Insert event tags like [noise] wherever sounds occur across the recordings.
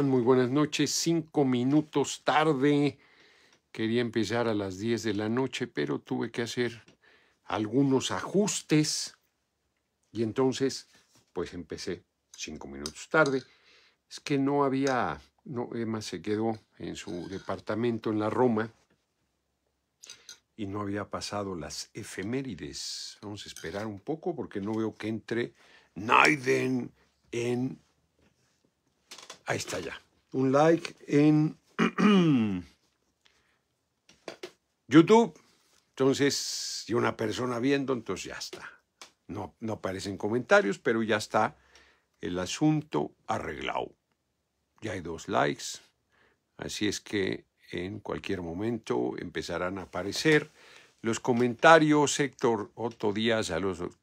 Muy buenas noches. Cinco minutos tarde. Quería empezar a las 10 de la noche, pero tuve que hacer algunos ajustes. Y entonces, pues empecé cinco minutos tarde. Es que no había, no, Emma se quedó en su departamento en la Roma y no había pasado las efemérides. Vamos a esperar un poco porque no veo que entre Naiden en Ahí está ya. Un like en [clears throat] YouTube. Entonces, si una persona viendo, entonces ya está. No, no aparecen comentarios, pero ya está el asunto arreglado. Ya hay dos likes. Así es que en cualquier momento empezarán a aparecer los comentarios. Héctor Otto Díaz,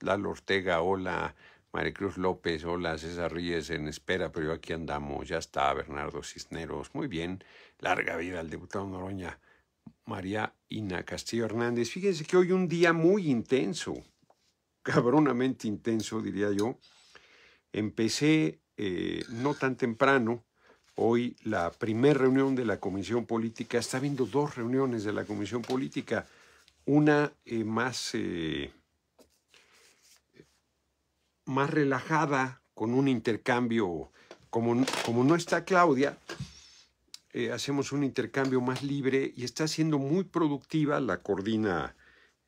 Lalo Ortega, hola. Maricruz López, hola, César Ríes, en espera, pero yo aquí andamos, ya está, Bernardo Cisneros, muy bien, larga vida al diputado Noroña, María Ina Castillo Hernández, fíjense que hoy un día muy intenso, [laughs] cabronamente intenso, diría yo, empecé eh, no tan temprano, hoy la primera reunión de la Comisión Política, está habiendo dos reuniones de la Comisión Política, una eh, más... Eh, más relajada, con un intercambio, como, como no está Claudia, eh, hacemos un intercambio más libre y está siendo muy productiva, la coordina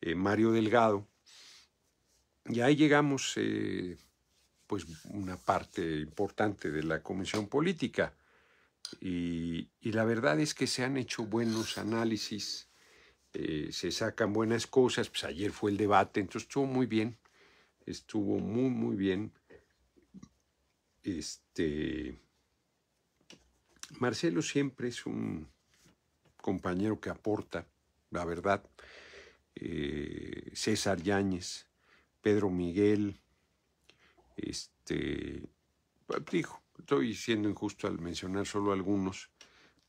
eh, Mario Delgado. Y ahí llegamos, eh, pues, una parte importante de la comisión política. y, la verdad es que se han hecho buenos análisis, se sacan buenas cosas. Pues ayer fue el debate, entonces estuvo muy bien estuvo muy, muy bien. Este. Marcelo siempre es un compañero que aporta, la verdad. Eh, César Yáñez, Pedro Miguel, este. Pues, digo, estoy siendo injusto al mencionar solo algunos,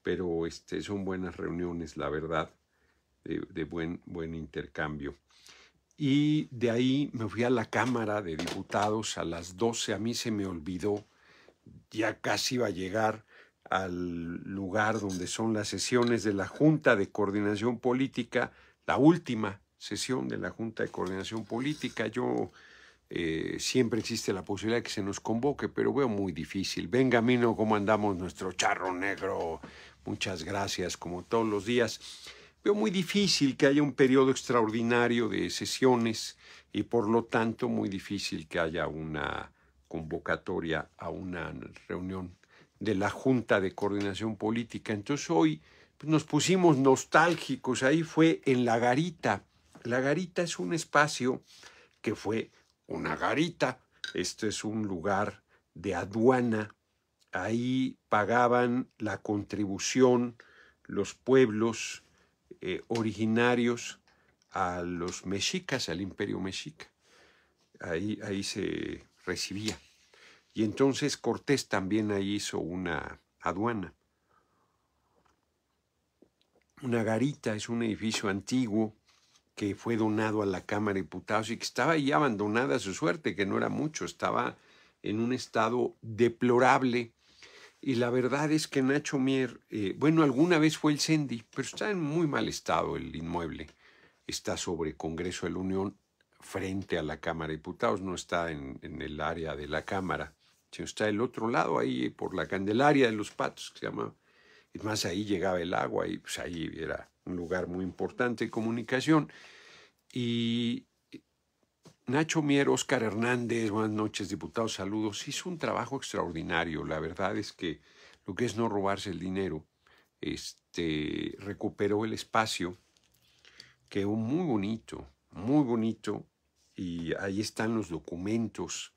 pero este, son buenas reuniones, la verdad, de, de buen, buen intercambio y de ahí me fui a la Cámara de Diputados a las 12, a mí se me olvidó, ya casi iba a llegar al lugar donde son las sesiones de la Junta de Coordinación Política, la última sesión de la Junta de Coordinación Política, yo eh, siempre existe la posibilidad de que se nos convoque, pero veo muy difícil. Venga, Mino, ¿cómo andamos nuestro charro negro? Muchas gracias, como todos los días. Veo muy difícil que haya un periodo extraordinario de sesiones y por lo tanto muy difícil que haya una convocatoria a una reunión de la Junta de Coordinación Política. Entonces hoy pues, nos pusimos nostálgicos, ahí fue en La Garita. La Garita es un espacio que fue una garita, Este es un lugar de aduana, ahí pagaban la contribución los pueblos eh, originarios a los mexicas, al imperio mexica. Ahí, ahí se recibía. Y entonces Cortés también ahí hizo una aduana. Una garita es un edificio antiguo que fue donado a la Cámara de Diputados y que estaba ahí abandonada a su suerte, que no era mucho, estaba en un estado deplorable y la verdad es que Nacho Mier, eh, bueno, alguna vez fue el Cendi, pero está en muy mal estado el inmueble. Está sobre Congreso de la Unión, frente a la Cámara de Diputados, no está en, el área de la Cámara, sino está el otro lado, ahí por la Candelaria de los Patos, que se llama. Es más, ahí llegaba el agua y pues ahí era un lugar muy importante de comunicación. Y Nacho Mier, Óscar Hernández, buenas noches, diputados, saludos. Hizo un trabajo extraordinario. La verdad es que lo que es no robarse el dinero, este, recuperó el espacio. Quedó muy bonito, muy bonito. Y ahí están los documentos.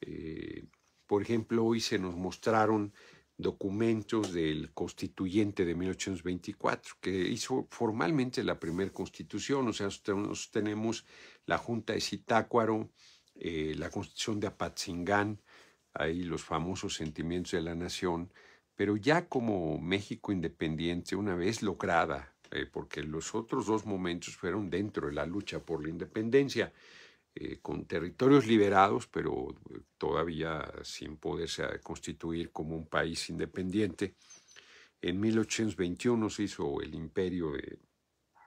Eh, por ejemplo, hoy se nos mostraron documentos del constituyente de 1824, que hizo formalmente la primera constitución, o sea, tenemos la Junta de Citácuaro, eh, la constitución de Apatzingán, ahí los famosos sentimientos de la nación, pero ya como México independiente, una vez lograda, eh, porque los otros dos momentos fueron dentro de la lucha por la independencia, eh, con territorios liberados, pero eh, todavía sin poderse ah, constituir como un país independiente. En 1821 se hizo el imperio de,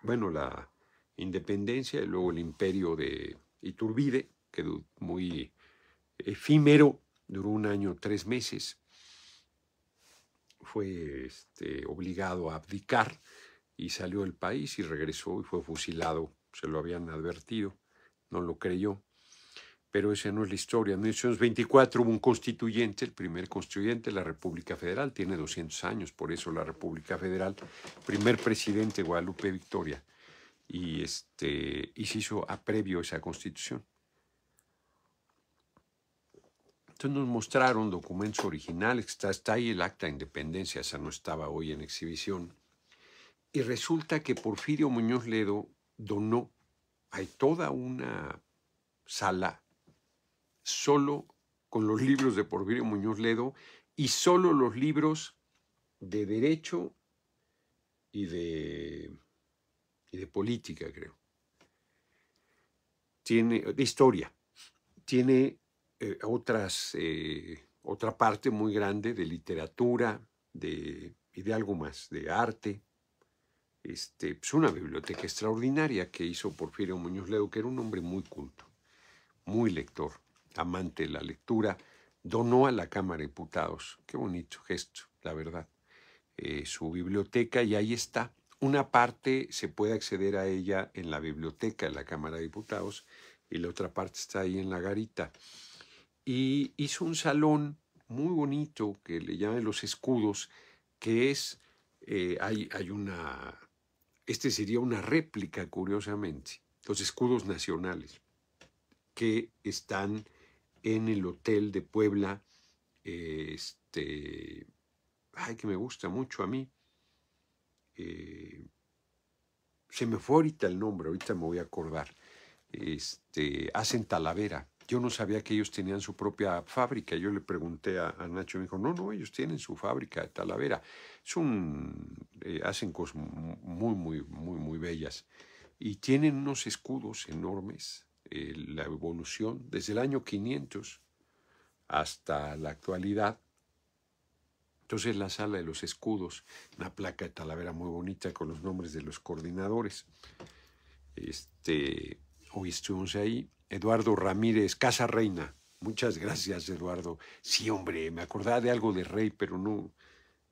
bueno, la independencia y luego el imperio de Iturbide, que muy efímero, duró un año, tres meses. Fue este, obligado a abdicar y salió del país y regresó y fue fusilado, se lo habían advertido no lo creyó. Pero esa no es la historia. En 1924 hubo un constituyente, el primer constituyente de la República Federal, tiene 200 años, por eso la República Federal, primer presidente Guadalupe Victoria, y, este, se hizo a previo esa constitución. Entonces nos mostraron documentos originales, está, está ahí el acta de independencia, esa no estaba hoy en exhibición. Y resulta que Porfirio Muñoz Ledo donó hay toda una sala solo con los libros de Porfirio Muñoz Ledo y solo los libros de derecho y de, y de política, creo. Tiene, de historia. Tiene eh, otras, eh, otra parte muy grande de literatura y de algo más, de arte. Este, es pues, una biblioteca extraordinaria que hizo Porfirio Muñoz Ledo, que era un hombre muy culto, muy lector, amante de la lectura, donó a la Cámara de Diputados, qué bonito gesto, la verdad, eh, su biblioteca y ahí está. Una parte se puede acceder a ella en la biblioteca de la Cámara de Diputados y la otra parte está ahí en la garita. Y hizo un salón muy bonito que le llaman los escudos, que es, eh, hay, hay una este sería una réplica, curiosamente. Los escudos nacionales que están en el Hotel de Puebla, este, ay, que me gusta mucho a mí. Eh, se me fue ahorita el nombre, ahorita me voy a acordar. Este, hacen Talavera, yo no sabía que ellos tenían su propia fábrica. Yo le pregunté a, Nacho y me dijo, no, no, ellos tienen su fábrica de Talavera. Es eh, hacen cosas muy, muy, muy, muy bellas. Y tienen unos escudos enormes. Eh, la evolución desde el año 500 hasta la actualidad. Entonces la sala de los escudos, una placa de Talavera muy bonita con los nombres de los coordinadores. Este, hoy estuvimos ahí Eduardo Ramírez, Casa Reina. Muchas gracias, Eduardo. Sí, hombre, me acordaba de algo de Rey, pero no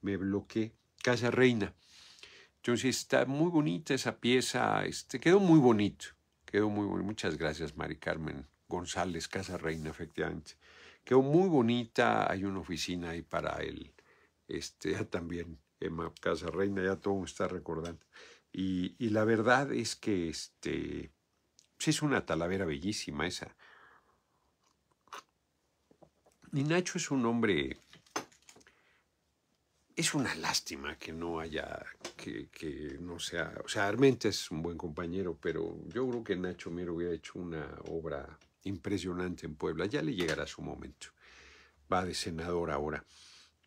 me bloqueé. Casa Reina. Entonces está muy bonita esa pieza, este, quedó muy bonito, quedó muy bonito. Muchas gracias, Mari Carmen González, Casa Reina, efectivamente. Quedó muy bonita, hay una oficina ahí para él, este, ya también, Emma Casa Reina, ya todo me está recordando. Y, y la verdad es que este, Sí, es una talavera bellísima esa. Y Nacho es un hombre... Es una lástima que no haya, que, no sea... O sea, Armenta es un buen compañero, pero yo creo que Nacho Mier hubiera hecho una obra impresionante en Puebla. Ya le llegará su momento. Va de senador ahora.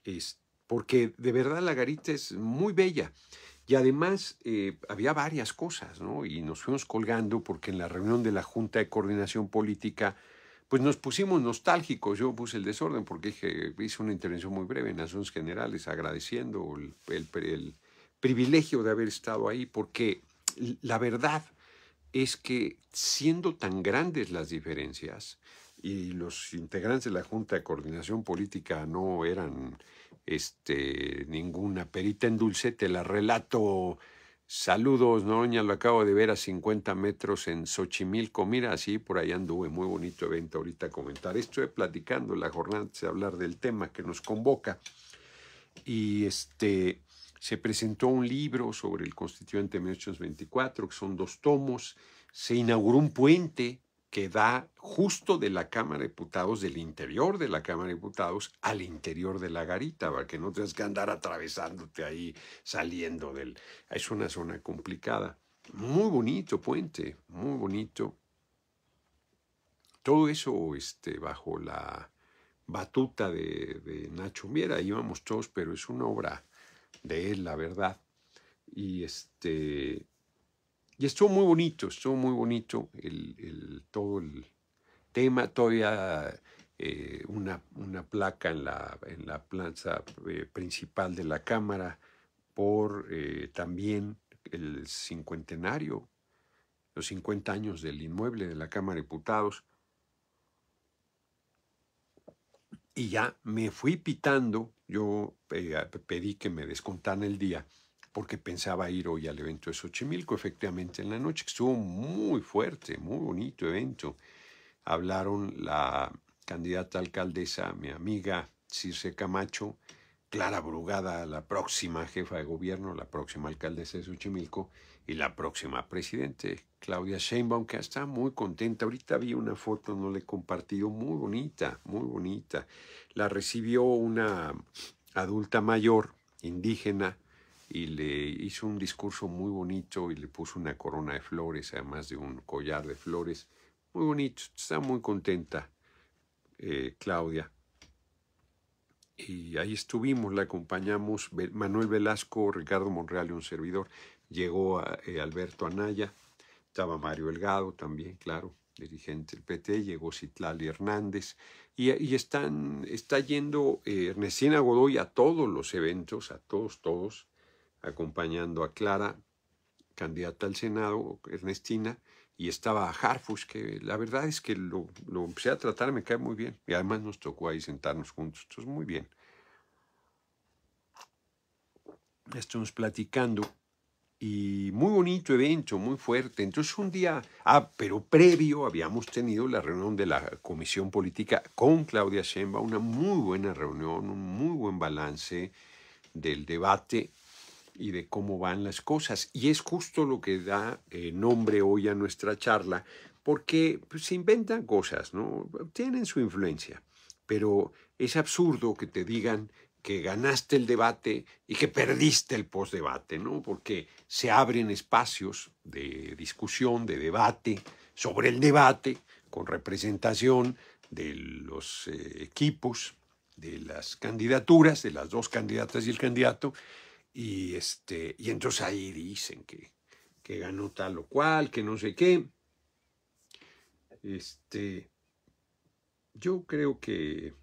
Es porque de verdad la garita es muy bella. Y además eh, había varias cosas, ¿no? Y nos fuimos colgando porque en la reunión de la Junta de Coordinación Política, pues nos pusimos nostálgicos. Yo puse el desorden porque hice una intervención muy breve en Asuntos Generales agradeciendo el privilegio de haber estado ahí porque la verdad es que siendo tan grandes las diferencias y los integrantes de la Junta de Coordinación Política no eran este, ninguna perita en dulce, te la relato. Saludos, noña lo acabo de ver a 50 metros en Xochimilco. Mira, así por ahí anduve, muy bonito evento ahorita comentar. Estuve platicando la jornada de hablar del tema que nos convoca. Y este, se presentó un libro sobre el constituyente de 1824, que son dos tomos. Se inauguró un puente que da justo de la Cámara de Diputados, del interior de la Cámara de Diputados, al interior de la garita, para que no tengas que andar atravesándote ahí, saliendo del... Es una zona complicada. Muy bonito puente, muy bonito. Todo eso este, bajo la batuta de, Nacho Miera, íbamos todos, pero es una obra de él, la verdad. Y este, y estuvo muy bonito, estuvo muy bonito todo el tema. Todavía eh, una, placa en la, plaza eh, principal de la Cámara por eh, también el cincuentenario, los 50 años del inmueble de la Cámara de Diputados. Y ya me fui pitando, yo pedí que me descontaran el día porque pensaba ir hoy al evento de Xochimilco, efectivamente en la noche, que estuvo muy fuerte, muy bonito evento. Hablaron la candidata alcaldesa, mi amiga Circe Camacho, Clara Brugada, la próxima jefa de gobierno, la próxima alcaldesa de Xochimilco y la próxima presidente, Claudia Sheinbaum, que está muy contenta. Ahorita vi una foto, no le he compartido, muy bonita, muy bonita. La recibió una adulta mayor, indígena, y le hizo un discurso muy bonito y le puso una corona de flores, además de un collar de flores. Muy bonito, está muy contenta eh, Claudia. Y ahí estuvimos, la acompañamos Manuel Velasco, Ricardo Monreal y un servidor. Llegó eh, Alberto Anaya, estaba Mario Elgado también, claro, dirigente del PT, llegó Citlali Hernández, y, están, está yendo eh, Ernestina Godoy a todos los eventos, a todos, todos, acompañando a Clara, candidata al Senado, Ernestina, y estaba a que la verdad es que lo, lo, empecé a tratar, me cae muy bien. Y además nos tocó ahí sentarnos juntos, entonces muy bien. Estamos platicando y muy bonito evento, muy fuerte. Entonces un día, ah, pero previo habíamos tenido la reunión de la Comisión Política con Claudia Sheinbaum, una muy buena reunión, un muy buen balance del debate y de cómo van las cosas. Y es justo lo que da eh, nombre hoy a nuestra charla, porque pues, se inventan cosas, ¿no? Tienen su influencia, pero es absurdo que te digan que ganaste el debate y que perdiste el postdebate, ¿no? Porque se abren espacios de discusión, de debate, sobre el debate, con representación de los eh, equipos, de las candidaturas, de las dos candidatas y el candidato, y, este, y entonces ahí dicen que, que ganó tal o cual, que no sé qué. Este, yo creo que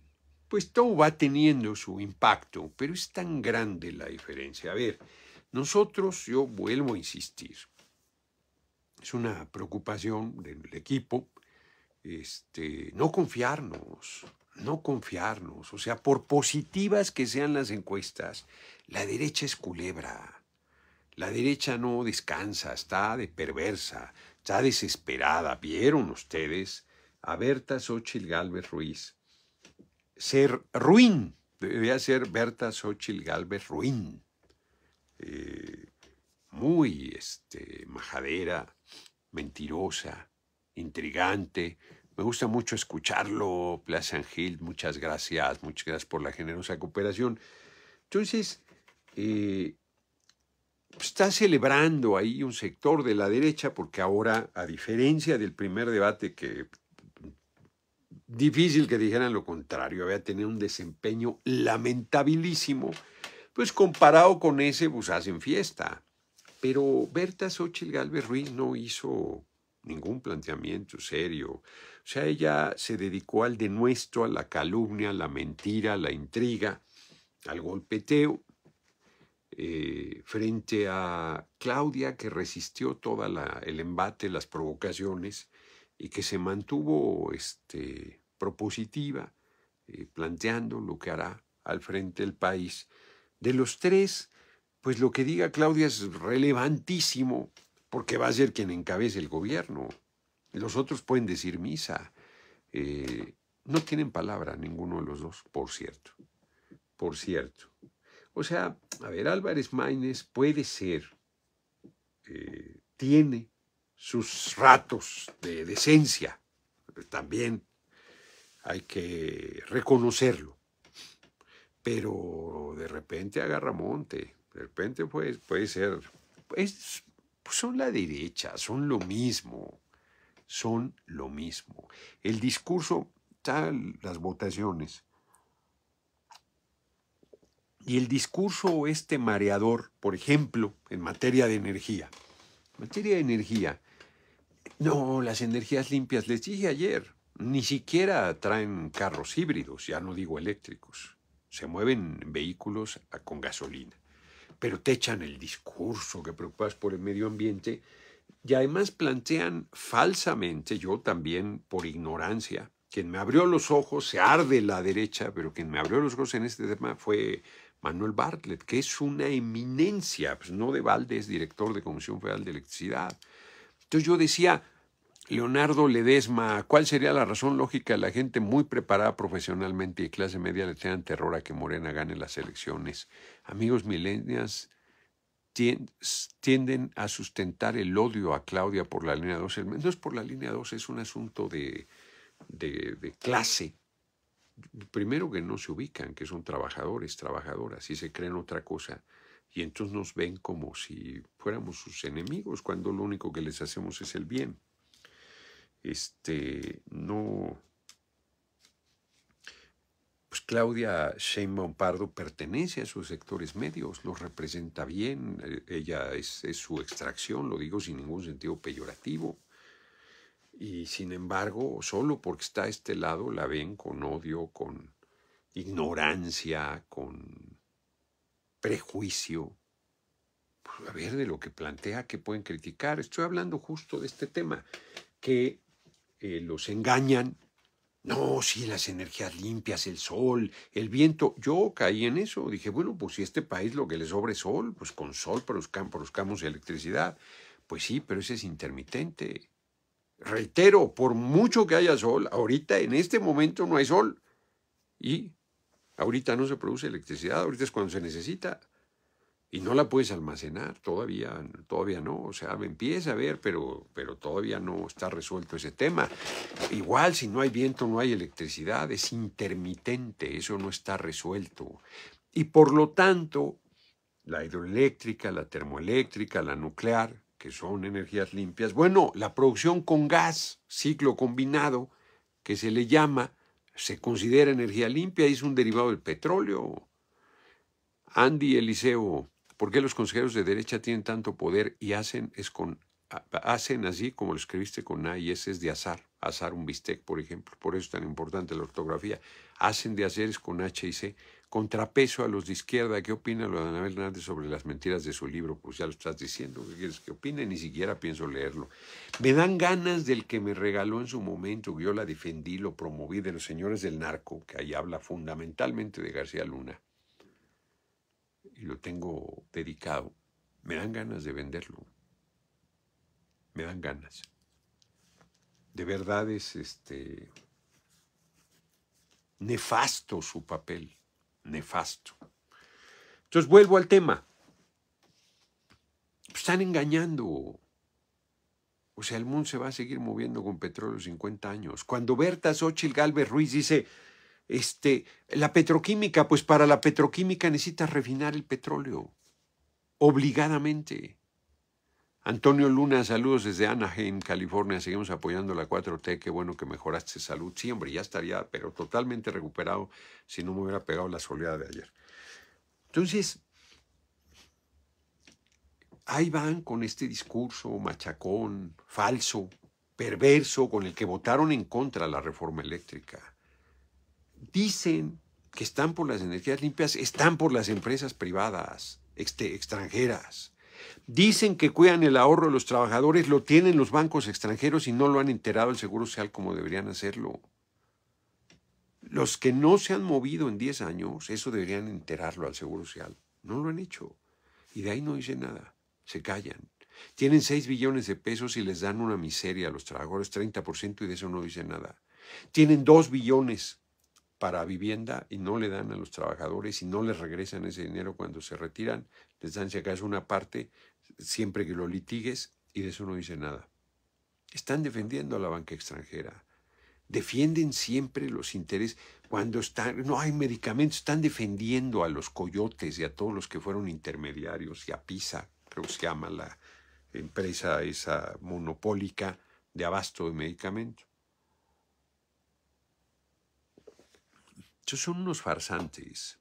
pues todo va teniendo su impacto, pero es tan grande la diferencia. A ver, nosotros, yo vuelvo a insistir, es una preocupación del equipo, este, no confiarnos, no confiarnos. O sea, por positivas que sean las encuestas, la derecha es culebra. La derecha no descansa, está de perversa, está desesperada. ¿Vieron ustedes a Berta Xochil Gálvez Ruiz? Ser ruin, debía ser Berta Xochitl Gálvez ruin. Eh, muy este, majadera, mentirosa, intrigante, me gusta mucho escucharlo, Plaza Angel, Muchas gracias, muchas gracias por la generosa cooperación. Entonces, eh, pues, está celebrando ahí un sector de la derecha, porque ahora, a diferencia del primer debate, que difícil que dijeran lo contrario, había tenido un desempeño lamentabilísimo, pues comparado con ese, pues hacen fiesta. Pero Berta Xochitl Galvez Ruiz no hizo ningún planteamiento serio. O sea, ella se dedicó al nuestro, a la calumnia, a la mentira, a la intriga, al golpeteo, eh, frente a Claudia, que resistió todo el embate, las provocaciones, y que se mantuvo este, propositiva, eh, planteando lo que hará al frente del país. De los tres, pues lo que diga Claudia es relevantísimo, porque va a ser quien encabece el gobierno. Los otros pueden decir misa. Eh, no tienen palabra ninguno de los dos, por cierto. Por cierto. O sea, a ver, Álvarez Maínez puede ser, eh, tiene sus ratos de decencia también. Hay que reconocerlo. Pero de repente agarra monte, de repente puede, puede ser. Es pues son la derecha, son lo mismo, son lo mismo. El discurso, tal, las votaciones, y el discurso este mareador, por ejemplo, en materia de energía. En materia de energía, no, las energías limpias, les dije ayer, ni siquiera traen carros híbridos, ya no digo eléctricos, se mueven vehículos con gasolina pero te echan el discurso que preocupas por el medio ambiente y además plantean falsamente, yo también por ignorancia, quien me abrió los ojos, se arde la derecha, pero quien me abrió los ojos en este tema fue Manuel Bartlett, que es una eminencia, pues no de balde, director de Comisión Federal de Electricidad. Entonces yo decía, Leonardo Ledesma, ¿cuál sería la razón lógica de la gente muy preparada profesionalmente y clase media le tengan terror a que Morena gane las elecciones? Amigos milenias tienden a sustentar el odio a Claudia por la línea 2. No es por la línea 2, es un asunto de clase. Primero que no se ubican, que son trabajadores, trabajadoras, y se creen otra cosa y entonces nos ven como si fuéramos sus enemigos, cuando lo único que les hacemos es el bien este, no... Pues Claudia Sheinbaum Pardo pertenece a sus sectores medios, los representa bien, eh, ella es, su extracción, lo digo sin ningún sentido peyorativo. Y sin embargo, solo porque está a este lado la ven con odio, con ignorancia, con prejuicio. Pues, a ver de lo que plantea que pueden criticar. Estoy hablando justo de este tema, que los engañan. No, sí, las energías limpias, el sol, el viento. Yo caí en eso. Dije, bueno, pues si este país lo que le sobra es sol, pues con sol campos produzcamos electricidad. Pues sí, pero ese es intermitente. Reitero, por mucho que haya sol, ahorita en este momento no hay sol. Y ahorita no se produce electricidad, ahorita es cuando se necesita y no la puedes almacenar, todavía, todavía no. O sea, empieza a ver, pero, pero todavía no está resuelto ese tema. Igual si no hay viento, no hay electricidad, es intermitente, eso no está resuelto. Y por lo tanto, la hidroeléctrica, la termoeléctrica, la nuclear, que son energías limpias, bueno, la producción con gas, ciclo combinado, que se le llama, se considera energía limpia, y es un derivado del petróleo. Andy Eliseo, ¿Por qué los consejeros de derecha tienen tanto poder y hacen, es con, hacen así como lo escribiste con A y S es de azar? Azar un bistec, por ejemplo. Por eso es tan importante la ortografía. Hacen de hacer es con H y C. Contrapeso a los de izquierda. ¿Qué opina lo de Anabel Hernández sobre las mentiras de su libro? Pues ya lo estás diciendo. ¿Qué quieres que opine? Ni siquiera pienso leerlo. Me dan ganas del que me regaló en su momento. Yo la defendí, lo promoví de los señores del narco, que ahí habla fundamentalmente de García Luna y lo tengo dedicado, me dan ganas de venderlo. Me dan ganas. De verdad es este nefasto su papel, nefasto. Entonces vuelvo al tema. Pues, están engañando. O sea, el mundo se va a seguir moviendo con petróleo 50 años. Cuando Berta Xochitl Galvez Ruiz dice, este, la petroquímica, pues para la petroquímica necesitas refinar el petróleo, obligadamente. Antonio Luna, saludos desde Anaheim, California. Seguimos apoyando la 4T. Qué bueno que mejoraste salud. hombre ya estaría, pero totalmente recuperado si no me hubiera pegado la soledad de ayer. Entonces, ahí van con este discurso machacón, falso, perverso, con el que votaron en contra la reforma eléctrica dicen que están por las energías limpias, están por las empresas privadas extranjeras. Dicen que cuidan el ahorro de los trabajadores, lo tienen los bancos extranjeros y no lo han enterado el Seguro Social como deberían hacerlo. Los que no se han movido en 10 años, eso deberían enterarlo al Seguro Social. No lo han hecho. Y de ahí no dicen nada. Se callan. Tienen 6 billones de pesos y les dan una miseria a los trabajadores, 30%, y de eso no dicen nada. Tienen 2 billones para vivienda y no le dan a los trabajadores y no les regresan ese dinero cuando se retiran, les dan si acaso una parte siempre que lo litigues y de eso no dice nada. Están defendiendo a la banca extranjera. Defienden siempre los intereses. Cuando están, no hay medicamentos, están defendiendo a los coyotes y a todos los que fueron intermediarios y a PISA, creo que se llama la empresa esa monopólica de abasto de medicamentos. Estos son unos farsantes.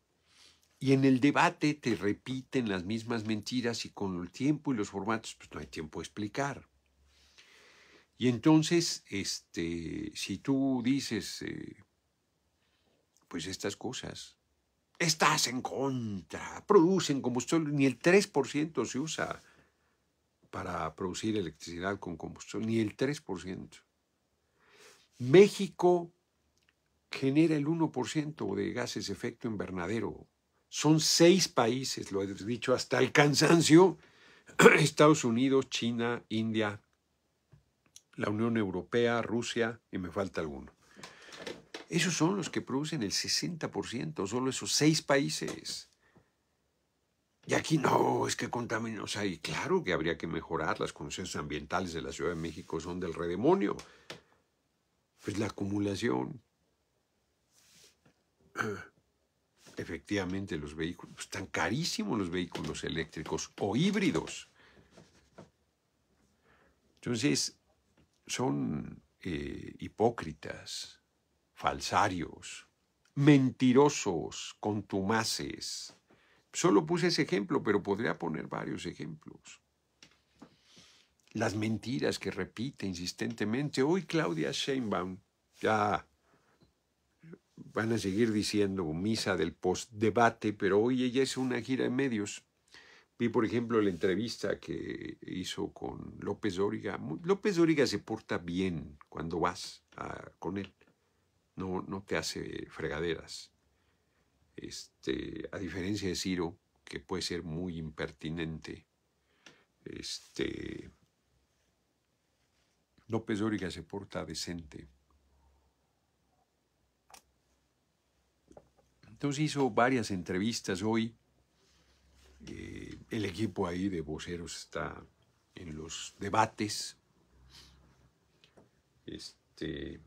Y en el debate te repiten las mismas mentiras y con el tiempo y los formatos, pues no hay tiempo de explicar. Y entonces, este, si tú dices, eh, pues estas cosas, estás en contra, producen combustible, ni el 3% se usa para producir electricidad con combustión, ni el 3%. México genera el 1% de gases de efecto invernadero. Son seis países, lo he dicho hasta el cansancio, [clears throat] Estados Unidos, China, India, la Unión Europea, Rusia y me falta alguno. Esos son los que producen el 60%, solo esos seis países. Y aquí no, es que contaminos hay. claro que habría que mejorar las condiciones ambientales de la Ciudad de México, son del redemonio. Pues la acumulación, [clears throat] Efectivamente, los vehículos. Pues, están carísimos los vehículos eléctricos o híbridos. Entonces, son eh, hipócritas, falsarios, mentirosos, contumaces. Solo puse ese ejemplo, pero podría poner varios ejemplos. Las mentiras que repite insistentemente. Hoy Claudia Sheinbaum, ya van a seguir diciendo misa del post-debate, pero hoy ella es una gira de medios. Vi, por ejemplo, la entrevista que hizo con López Dóriga. López Dóriga se porta bien cuando vas con él. No, no te hace fregaderas. Este, a diferencia de Ciro, que puede ser muy impertinente. Este, López Dóriga se porta decente. Entonces hizo varias entrevistas hoy. Eh, el equipo ahí de voceros está en los debates. Este,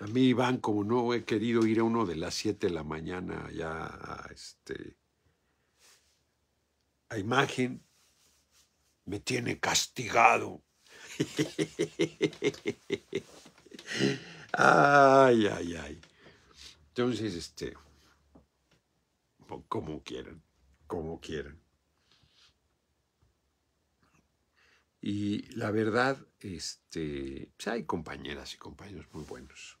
a mí, Iván, como no he querido ir a uno de las 7 de la mañana ya este, a imagen, me tiene castigado. [laughs] ay, ay, ay. Entonces, este, como quieran, como quieran. Y la verdad, este, pues, hay compañeras y compañeros muy buenos.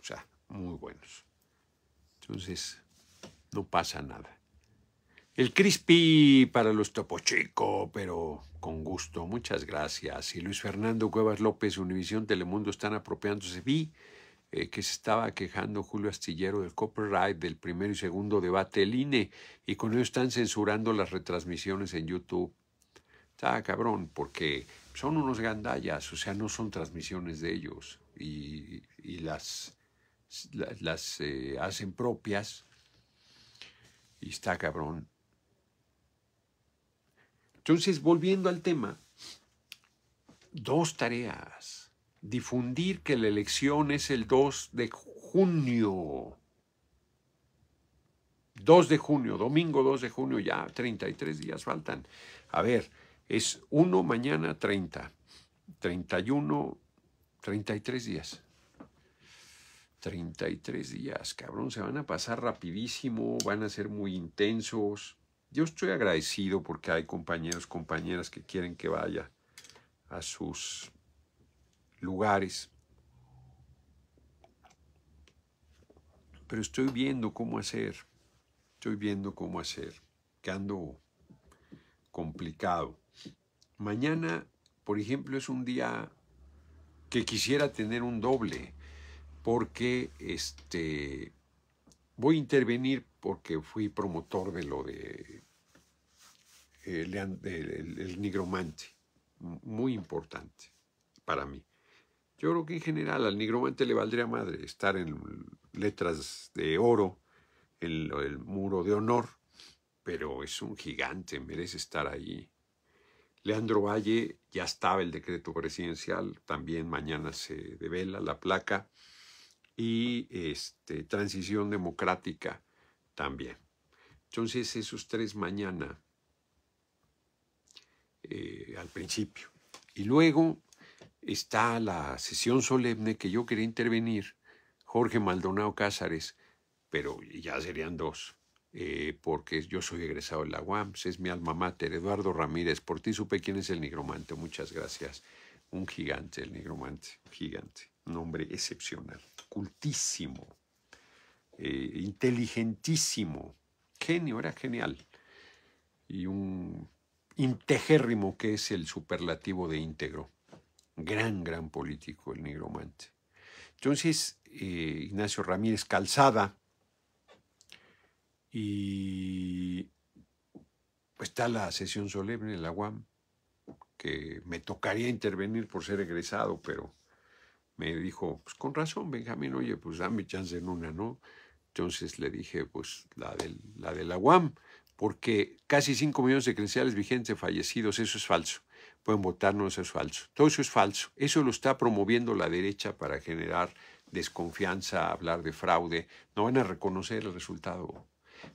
O sea, muy buenos. Entonces, no pasa nada. El crispy para los topochico pero con gusto. Muchas gracias. Y Luis Fernando Cuevas López, Univisión Telemundo, están apropiándose. Eh, que se estaba quejando Julio Astillero del copyright del primer y segundo debate del INE y con ello están censurando las retransmisiones en YouTube. Está cabrón, porque son unos gandallas, o sea, no son transmisiones de ellos y, las, las, eh, hacen propias y está cabrón. Entonces, volviendo al tema, dos tareas difundir que la elección es el 2 de junio. 2 de junio, domingo 2 de junio, ya 33 días faltan. A ver, es 1 mañana 30, 31, 33 días. 33 días, cabrón, se van a pasar rapidísimo, van a ser muy intensos. Yo estoy agradecido porque hay compañeros, compañeras que quieren que vaya a sus lugares. Pero estoy viendo cómo hacer, estoy viendo cómo hacer, que complicado. Mañana, por ejemplo, es un día que quisiera tener un doble, porque este, voy a intervenir porque fui promotor de lo de eh, el, nigromante, muy importante para mí. Yo creo que en general al nigromante le valdría madre estar en letras de oro, en el muro de honor, pero es un gigante, merece estar ahí. Leandro Valle, ya estaba el decreto presidencial, también mañana se devela la placa, y este, transición democrática también. Entonces, esos tres mañana eh, al principio. Y luego está la sesión solemne que yo quería intervenir, Jorge Maldonado Cázares, pero ya serían dos, eh, porque yo soy egresado de la UAM, es mi alma mater, Eduardo Ramírez, por ti supe quién es el nigromante, muchas gracias. Un gigante, el nigromante, gigante, un hombre excepcional, cultísimo, eh, inteligentísimo, genio, era genial, y un integérrimo que es el superlativo de íntegro gran, gran político el negromante. Entonces, eh, Ignacio Ramírez Calzada y pues, está la sesión solemne en la UAM, que me tocaría intervenir por ser egresado, pero me dijo, pues con razón, Benjamín, oye, pues dame chance en una, ¿no? Entonces le dije, pues la, la de la UAM, porque casi 5 millones de credenciales vigentes fallecidos, eso es falso pueden votar, no, eso es falso. Todo eso es falso. Eso lo está promoviendo la derecha para generar desconfianza, hablar de fraude. No van a reconocer el resultado.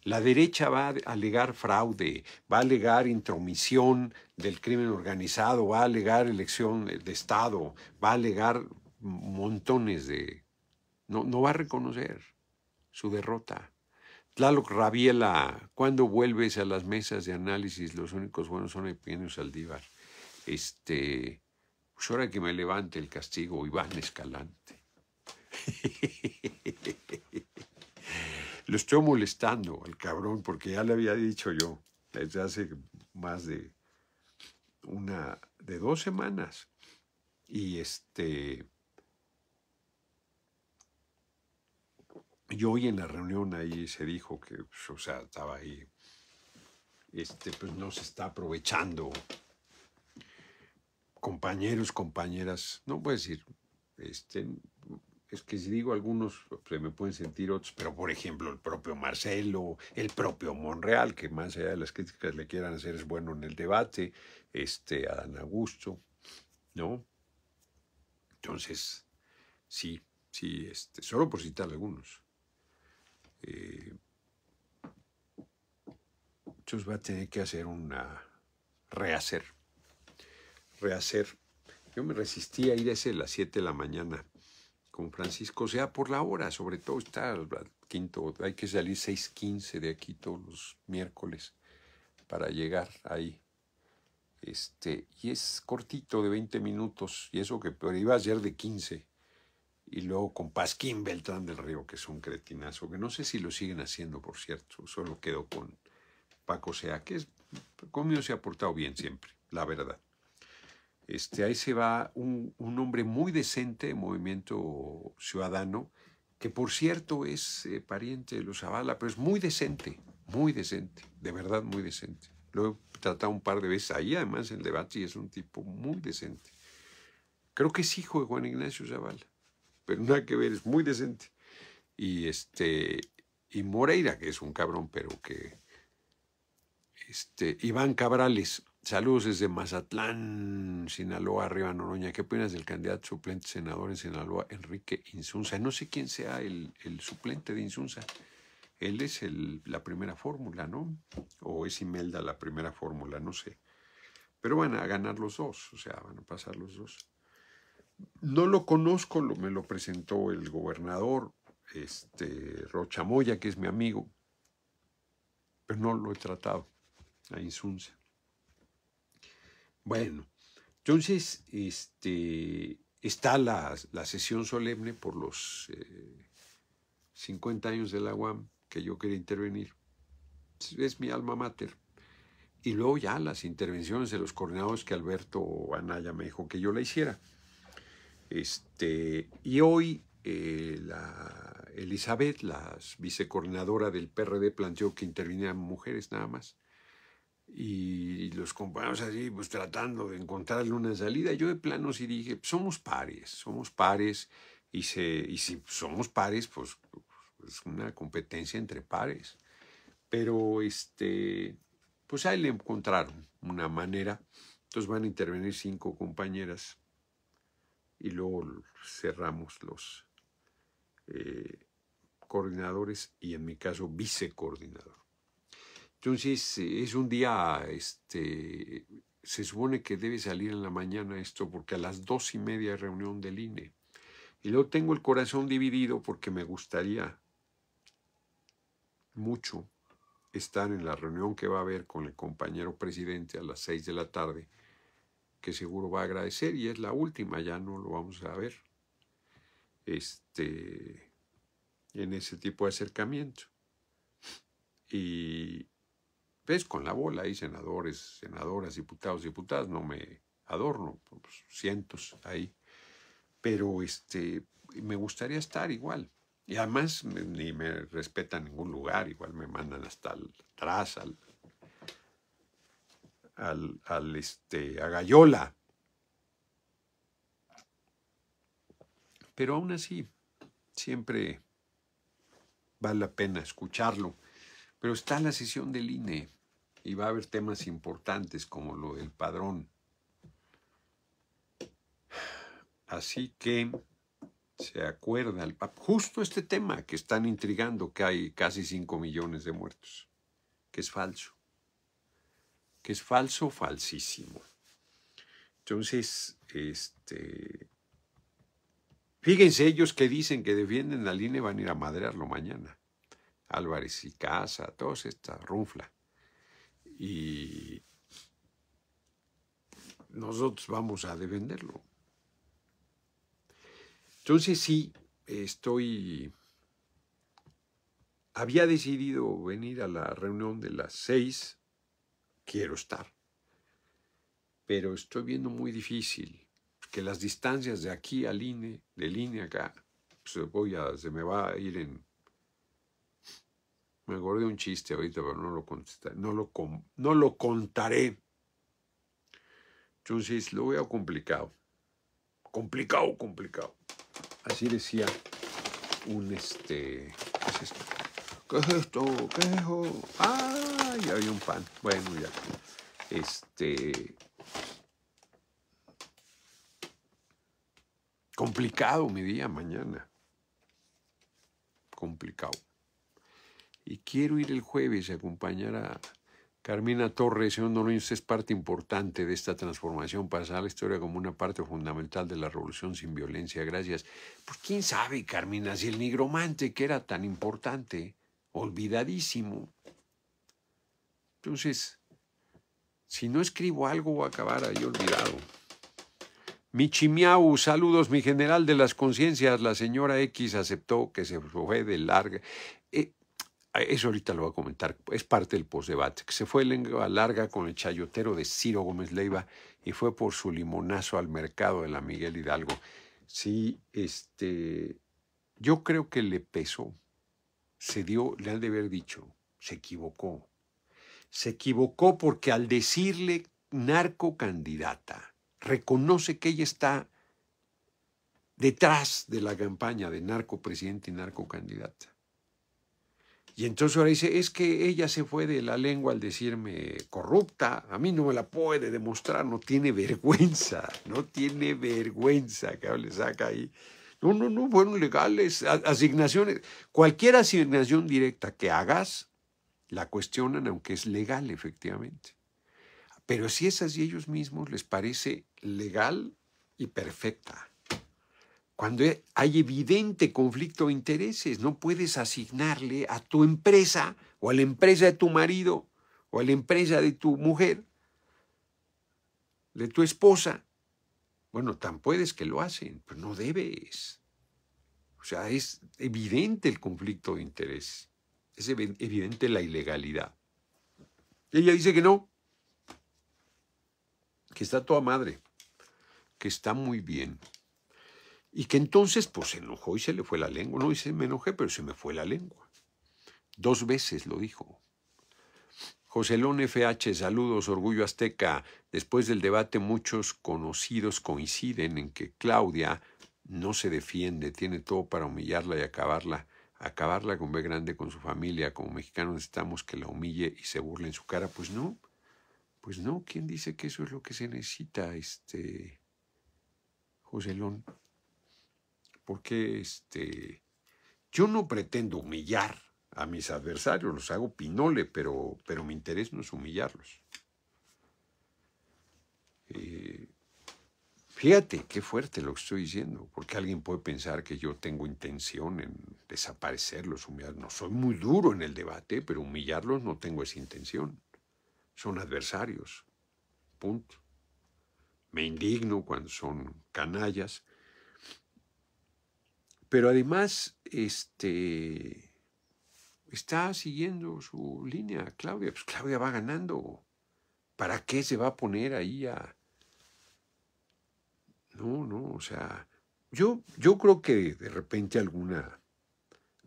La derecha va a alegar fraude, va a alegar intromisión del crimen organizado, va a alegar elección de Estado, va a alegar montones de... No, no va a reconocer su derrota. Tlaloc Rabiela, cuando vuelves a las mesas de análisis? Los únicos buenos son Epineus Saldívar este, pues ahora que me levante el castigo, Iván Escalante. Lo estoy molestando al cabrón porque ya le había dicho yo desde hace más de una, de dos semanas. Y este, yo hoy en la reunión ahí se dijo que, pues, o sea, estaba ahí, este, pues no se está aprovechando compañeros, compañeras, no voy decir, este, es que si digo algunos se me pueden sentir otros, pero por ejemplo el propio Marcelo, el propio Monreal, que más allá de las críticas le quieran hacer es bueno en el debate, este Adán Augusto, ¿no? Entonces, sí, sí, este, solo por citar algunos. Muchos eh, va a tener que hacer una rehacer rehacer. Yo me resistí a ir a las 7 de la mañana con Francisco, o sea, por la hora, sobre todo está quinto, hay que salir 6.15 de aquí todos los miércoles para llegar ahí. Este, y es cortito de 20 minutos, y eso que pero iba a ser de 15. Y luego con Pasquín Beltrán del Río, que es un cretinazo, que no sé si lo siguen haciendo, por cierto, solo quedo con Paco Sea, que es, conmigo se ha portado bien siempre, la verdad. Este, ahí se va un, hombre muy decente, Movimiento Ciudadano, que por cierto es eh, pariente de los Zavala, pero es muy decente, muy decente, de verdad muy decente. Lo he tratado un par de veces ahí, además, en el debate, y es un tipo muy decente. Creo que es hijo de Juan Ignacio Zavala, pero nada que ver, es muy decente. Y, este, y Moreira, que es un cabrón, pero que... Este, Iván Cabrales, Saludos desde Mazatlán, Sinaloa, arriba Noroña. ¿Qué opinas del candidato suplente senador en Sinaloa, Enrique Insunza? No sé quién sea el, suplente de Insunza. Él es la primera fórmula, ¿no? O es Imelda la primera fórmula, no sé. Pero van a ganar los dos, o sea, van a pasar los dos. No lo conozco, me lo presentó el gobernador, este, Moya, que es mi amigo, pero no lo he tratado, a Insunza. Bueno, entonces este, está la, sesión solemne por los 50 eh, años de la UAM que yo quería intervenir. Es mi alma mater. Y luego ya las intervenciones de los coordinadores que Alberto Anaya me dijo que yo la hiciera. Este, y hoy eh, la Elizabeth, la vicecoordinadora del PRD, planteó que intervinieran mujeres nada más y los compañeros así, pues tratando de encontrarle una salida. Yo de plano sí dije, somos pares, somos pares, y, si somos pares, pues es una competencia entre pares. Pero este, pues ahí le encontraron una manera. Entonces van a intervenir cinco compañeras y luego cerramos los eh, coordinadores y en mi caso vicecoordinador. Entonces, eh, es un día, este, se supone que debe salir en la mañana esto, porque a las dos y media hay reunión del INE. Y luego tengo el corazón dividido porque me gustaría mucho estar en la reunión que va a haber con el compañero presidente a las seis de la tarde, que seguro va a agradecer, y es la última, ya no lo vamos a ver. Este en ese tipo de acercamiento. Y, Ves, con la bola ahí senadores, senadoras, diputados, diputadas, no me adorno, pues, cientos ahí. Pero este, me gustaría estar igual. Y además ni me respetan ningún lugar, igual me mandan hasta atrás, al, al, este, a Gallola. Pero aún así, siempre vale la pena escucharlo. Pero está la sesión del INE y va a haber temas importantes como lo del padrón. Así que se acuerda el Justo este tema que están intrigando que hay casi 5 millones de muertos, que es falso, que es falso, falsísimo. Entonces, este, fíjense ellos que dicen que defienden al INE van a ir a madrearlo mañana. Álvarez y Casa, toda esta rufla. Y nosotros vamos a defenderlo. Entonces sí, estoy... Había decidido venir a la reunión de las seis, quiero estar, pero estoy viendo muy difícil que las distancias de aquí al INE, de INE acá, pues, voy a, se me va a ir en me acordé de un chiste ahorita, pero no lo, no lo, no lo contaré. Entonces lo veo complicado. Complicado, complicado. Así decía un este. ¿Qué es esto? ¿Qué es esto? ¿Qué es esto? Ay, había un pan. Bueno, ya. Este. Complicado mi día mañana. Complicado y quiero ir el jueves a acompañar a Carmina Torres, no lo es parte importante de esta transformación, pasar la historia como una parte fundamental de la revolución sin violencia, gracias. Pues quién sabe, Carmina, si el nigromante que era tan importante, olvidadísimo. Entonces, si no escribo algo, voy a acabar ahí olvidado. Michimiau, saludos, mi general de las conciencias. La señora X aceptó que se fue de larga. Ah, eso ahorita lo voy a comentar, es parte del postdebate, que se fue lengua larga con el chayotero de Ciro Gómez Leiva y fue por su limonazo al mercado de la Miguel Hidalgo. Sí, este, yo creo que le pesó, se dio, le han de haber dicho, se equivocó. Se equivocó porque al decirle narco candidata, reconoce que ella está detrás de la campaña de narco presidente y narco candidata y entonces ahora dice, es que ella se fue de la lengua al decirme corrupta, a mí no me la puede demostrar, no tiene vergüenza, no tiene vergüenza, que le saca ahí. No, no, no, fueron legales, asignaciones. Cualquier asignación directa que hagas, la cuestionan, aunque es legal, efectivamente. Pero si esas y ellos mismos les parece legal y perfecta cuando e, hay evidente conflicto de intereses. No puedes asignarle a tu empresa o a la empresa de tu marido o a la empresa de tu mujer, de tu esposa. Bueno, tan puedes que lo hacen, pero no debes. O sea, es evidente el conflicto de intereses. Es evidente la ilegalidad. Ella dice que no, que está toda madre, que está muy bien, y que entonces pues se enojó y se le fue la lengua. No dice me enojé, pero se me fue la lengua. Dos veces lo dijo. Joselón FH, saludos, orgullo azteca. Después del debate muchos conocidos coinciden en que Claudia no se defiende, tiene todo para humillarla y acabarla. Acabarla con B grande, con su familia, como mexicanos necesitamos que la humille y se burle en su cara. Pues no, pues no, ¿quién dice que eso es lo que se necesita, este Joselón? porque este, yo no pretendo humillar a mis adversarios, los hago pinole, pero, pero mi interés no es humillarlos. Eh, fíjate qué fuerte lo que estoy diciendo, porque alguien puede pensar que yo tengo intención en desaparecerlos, humillarlos. No, soy muy duro en el debate, pero humillarlos no tengo esa intención. Son adversarios. Punto. Me indigno cuando son canallas, pero además, este, está siguiendo su línea Claudia. Pues Claudia va ganando. ¿Para qué se va a poner ahí a... No, no, o sea, yo, yo creo que de repente alguna...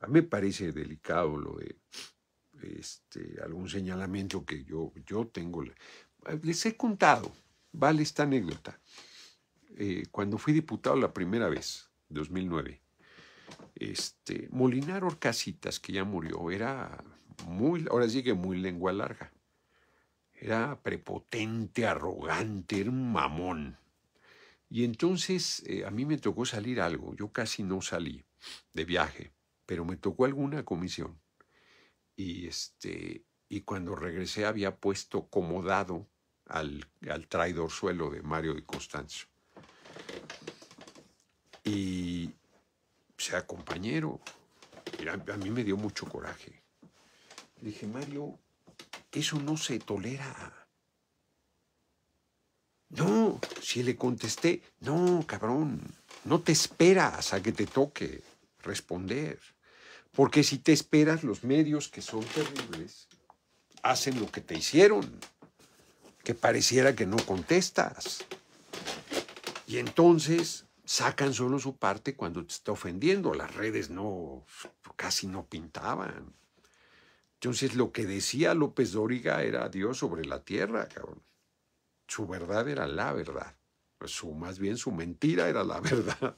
A mí me parece delicado lo de este, algún señalamiento que yo, yo tengo. Les he contado, vale esta anécdota. Eh, cuando fui diputado la primera vez, 2009, este, Molinar Orcasitas, que ya murió, era muy, ahora sí que muy lengua larga. Era prepotente, arrogante, era un mamón. Y entonces eh, a mí me tocó salir algo, yo casi no salí de viaje, pero me tocó alguna comisión. Y, este, y cuando regresé había puesto como al, traidor suelo de Mario y Constancio. Y, sea compañero. a mí me dio mucho coraje. dije, Mario, eso no se tolera. No, si le contesté, no, cabrón, no te esperas a que te toque responder. Porque si te esperas, los medios que son terribles hacen lo que te hicieron, que pareciera que no contestas. Y entonces sacan solo su parte cuando te está ofendiendo. Las redes no, casi no pintaban. Entonces lo que decía López Dóriga era Dios sobre la tierra, cabrón. Su verdad era la verdad. Pues, su, más bien su mentira era la [laughs] verdad.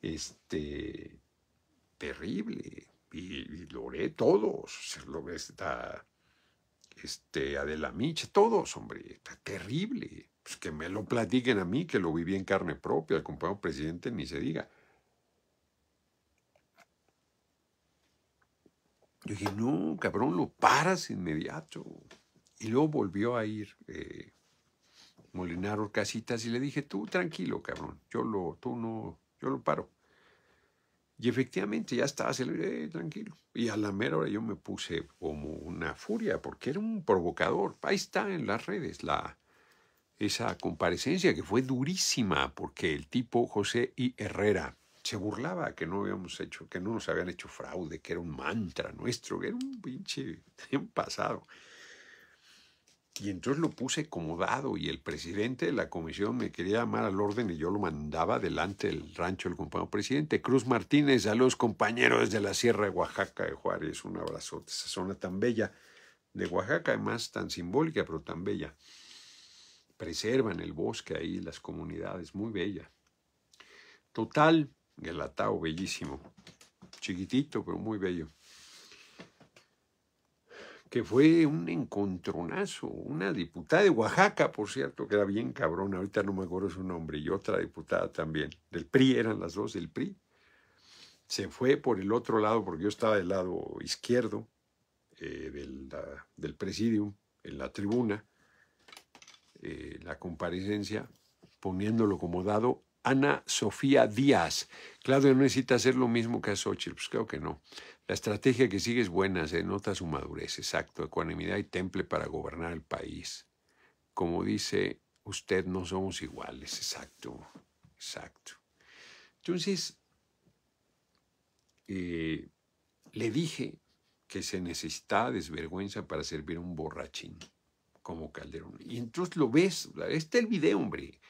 Este, terrible. Y, y Loré, todos. Lo, está, este, Adela Miche, todos, hombre. Está terrible. Pues que me lo platiquen a mí, que lo viví en carne propia, el compañero presidente ni se diga. Yo dije, no, cabrón, lo paras inmediato. Y luego volvió a ir eh, Molinar Casitas y le dije, tú tranquilo, cabrón, yo lo, tú no, yo lo paro. Y efectivamente ya estaba eh, tranquilo. Y a la mera hora yo me puse como una furia, porque era un provocador. Ahí está en las redes la, esa comparecencia que fue durísima porque el tipo José I. Herrera se burlaba que no habíamos hecho, que no nos habían hecho fraude, que era un mantra nuestro, que era un pinche [laughs] pasado. Y entonces lo puse como y el presidente de la comisión me quería llamar al orden y yo lo mandaba delante del rancho del compañero presidente. Cruz Martínez, a los compañeros de la Sierra de Oaxaca de Juárez, un abrazote, esa zona tan bella de Oaxaca, además tan simbólica, pero tan bella preservan el bosque ahí, las comunidades, muy bella. Total, el atao bellísimo, chiquitito, pero muy bello. Que fue un encontronazo, una diputada de Oaxaca, por cierto, que era bien cabrona, ahorita no me acuerdo su nombre, y otra diputada también, del PRI, eran las dos del PRI. Se fue por el otro lado, porque yo estaba del lado izquierdo eh, del, presidio, del presidium, en la tribuna, eh, la comparecencia poniéndolo como dado Ana Sofía Díaz. claro no necesita hacer lo mismo que a Xochitl, pues creo que no. La estrategia que sigue es buena, se nota su madurez, exacto, ecuanimidad y temple para gobernar el país. Como dice usted, no somos iguales, exacto, exacto. Entonces, eh, le dije que se necesita desvergüenza para servir un borrachín como Calderón. Y entonces lo ves, está el video, hombre.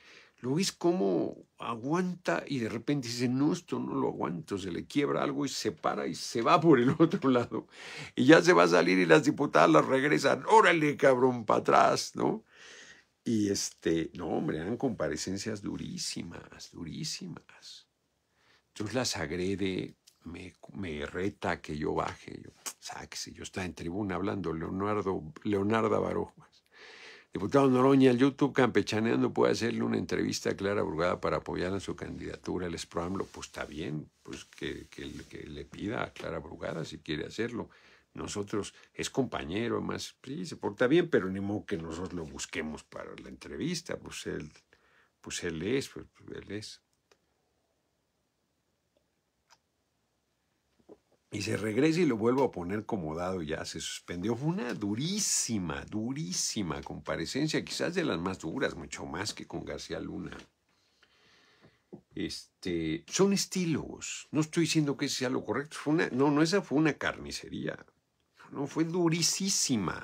Lo ves cómo aguanta y de repente dice, no, esto no lo aguanto, se le quiebra algo y se para y se va [laughs] por el otro lado. Y ya se va a salir y las diputadas las regresan, órale cabrón, para atrás, ¿no? Y este, no, hombre, eran comparecencias durísimas, durísimas. Entonces las agrede, me, me reta que yo baje. Yo, sáquese, yo estaba en tribuna hablando, Leonardo, Leonardo Baroja. Diputado pues, Noroña, el YouTube Campechaneando puede hacerle una entrevista a Clara Burgada para apoyar a su candidatura El Esproamlo. Pues está bien, pues que, le pida a Clara Burgada si quiere hacerlo. Nosotros, es compañero, además, sí, se porta bien, pero ni modo que nosotros lo busquemos para la entrevista, pues él, pues él es, pues él es. y se regresa y lo vuelvo a poner como dado ya, se suspendió. Fue una durísima, durísima comparecencia, quizás de las más duras, mucho más que con García Luna. Este, son estilos, no estoy diciendo que sea lo correcto, una, no, no, esa fue una carnicería, no, fue durísima.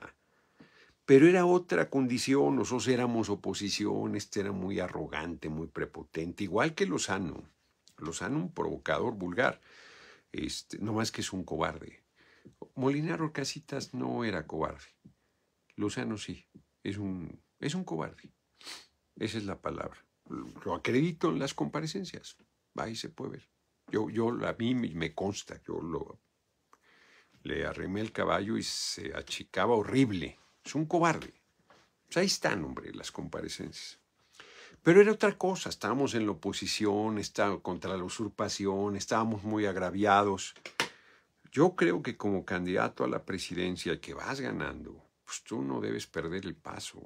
Pero era otra condición, nosotros éramos oposición, este era muy arrogante, muy prepotente, igual que Lozano, Lozano un provocador vulgar. Este, no más que es un cobarde. Molinaro Casitas no era cobarde. Luciano sí, es un, es un cobarde. Esa es la palabra. Lo acredito en las comparecencias. Ahí se puede ver. Yo, yo, a mí me consta, yo lo, le arrimé el caballo y se achicaba horrible. Es un cobarde. Pues ahí están, hombre, las comparecencias. Pero era otra cosa, estábamos en la oposición, estábamos contra la usurpación, estábamos muy agraviados. Yo creo que como candidato a la presidencia que vas ganando, pues tú no debes perder el paso.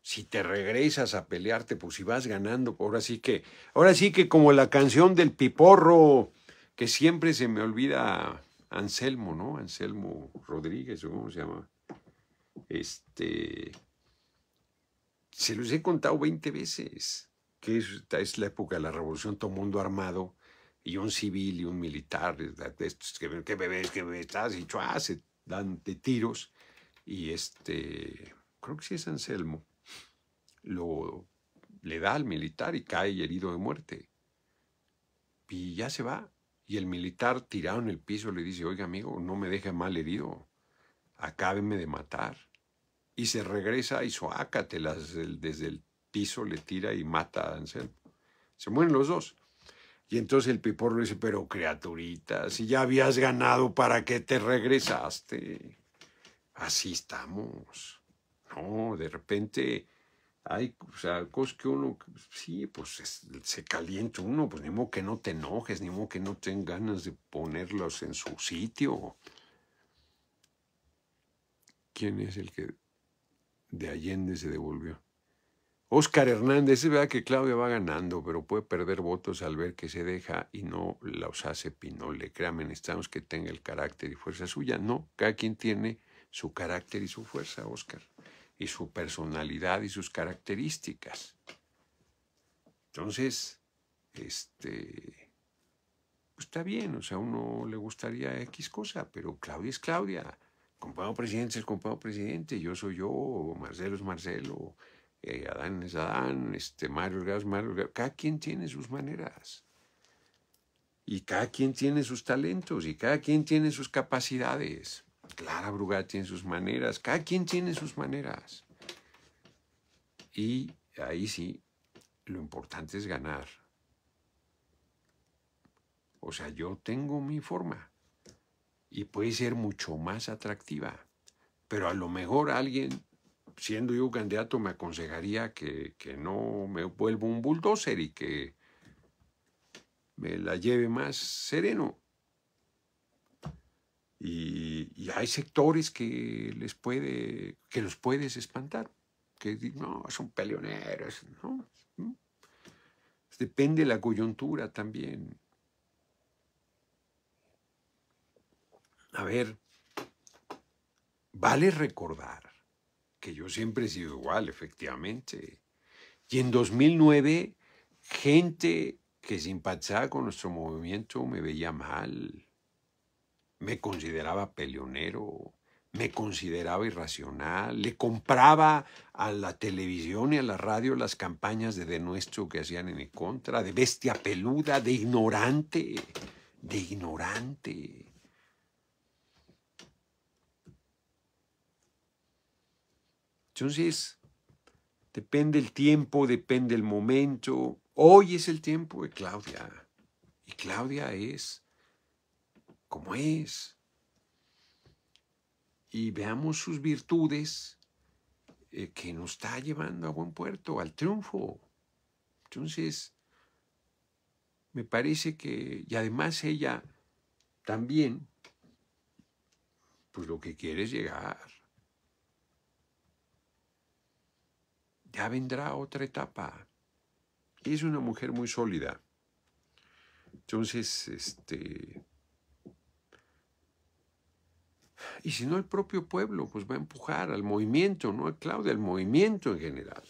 Si te regresas a pelearte, pues si vas ganando, ahora sí que, ahora sí que como la canción del piporro, que siempre se me olvida Anselmo, ¿no? Anselmo Rodríguez, ¿cómo se llama? Este, se los he contado 20 veces, que esta es la época de la revolución, todo mundo armado, y un civil y un militar, estos que, que bebés, que bebés, estás, y chua, se dan de tiros, y este, creo que sí es Anselmo, lo, le da al militar y cae herido de muerte. Y ya se va. Y el militar tirado en el piso le dice, oiga amigo, no me deje mal herido, acábeme de matar y se regresa y las desde el piso, le tira y mata a Anselmo. Se mueren los dos. Y entonces el piporro dice, pero criaturita, si ya habías ganado, ¿para qué te regresaste? Así estamos. No, de repente hay o cosas que uno, sí, pues se calienta uno, pues ni modo que no te enojes, ni modo que no tengas ganas de ponerlos en su sitio. ¿Quién es el que de Allende se devolvió. Óscar Hernández, es verdad que Claudia va ganando, pero puede perder votos al ver que se deja y no la hace Pinole. Créame, necesitamos que tenga el carácter y fuerza suya. No, cada quien tiene su carácter y su fuerza, Óscar, y su personalidad y sus características. Entonces, este, pues, está bien, o sea, a uno le gustaría X cosa, pero Claudia es Claudia. Compadre presidente es compadre presidente, yo soy yo, Marcelo es Marcelo, eh, Adán es Adán, este, Mario es Mario Cada quien tiene sus maneras. Y cada quien tiene sus talentos y cada quien tiene sus capacidades. Clara Brugatti tiene sus maneras, cada quien tiene sus maneras. Y ahí sí, lo importante es ganar. O sea, yo tengo mi forma y puede ser mucho más atractiva. Pero a lo mejor alguien, siendo yo candidato, me aconsejaría que, no me vuelva un bulldozer y que me la lleve más sereno. Y, hay sectores que les puede, que los puedes espantar, que no, son peleoneros, ¿no? ¿Mm? Depende de la coyuntura también. A ver, vale recordar que yo siempre he sido igual, efectivamente. Y en 2009, gente que simpatizaba con nuestro movimiento me veía mal, me consideraba peleonero, me consideraba irracional, le compraba a la televisión y a la radio las campañas de denuestro que hacían en mi contra, de bestia peluda, de ignorante, de ignorante. Entonces, depende el tiempo, depende el momento. Hoy es el tiempo de Claudia. Y Claudia es como es. Y veamos sus virtudes eh, que nos está llevando a buen puerto, al triunfo. Entonces, me parece que, y además ella también, pues lo que quiere es llegar ya vendrá otra etapa. Y Es una mujer muy sólida. Entonces, este... Y si no el propio pueblo, pues va a empujar al movimiento, no Al Claudia, al movimiento en general.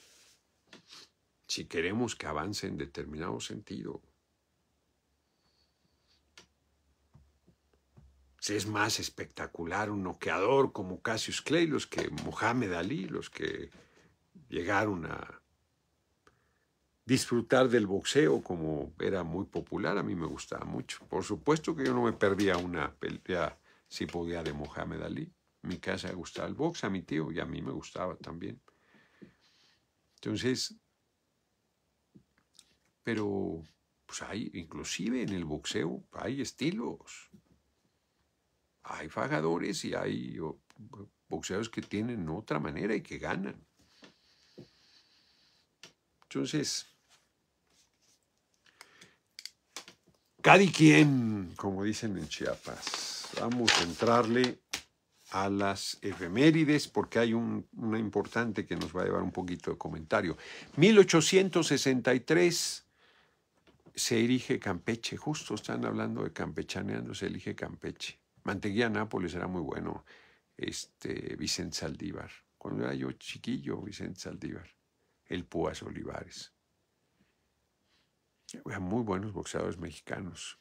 Si queremos que avance en determinado sentido. Si es más espectacular un noqueador como Cassius Clay, los que Mohamed Ali, los que llegaron a disfrutar del boxeo como era muy popular, a mí me gustaba mucho. Por supuesto que yo no me perdía una pelea, si podía, de Mohamed Ali. En mi casa me gustaba el box, a mi tío y a mí me gustaba también. Entonces, pero pues hay, inclusive en el boxeo, hay estilos. Hay fagadores y hay boxeadores que tienen otra manera y que ganan. Entonces, cada quien, como dicen en Chiapas, vamos a entrarle a las efemérides porque hay una importante que nos va a llevar un poquito de comentario. 1863 se erige Campeche, justo están hablando de campechaneando, se elige Campeche. Manteguía Nápoles era muy bueno, este, Vicente Saldívar. Cuando era yo chiquillo, Vicente Saldívar el Púas Olivares. muy buenos boxeadores mexicanos.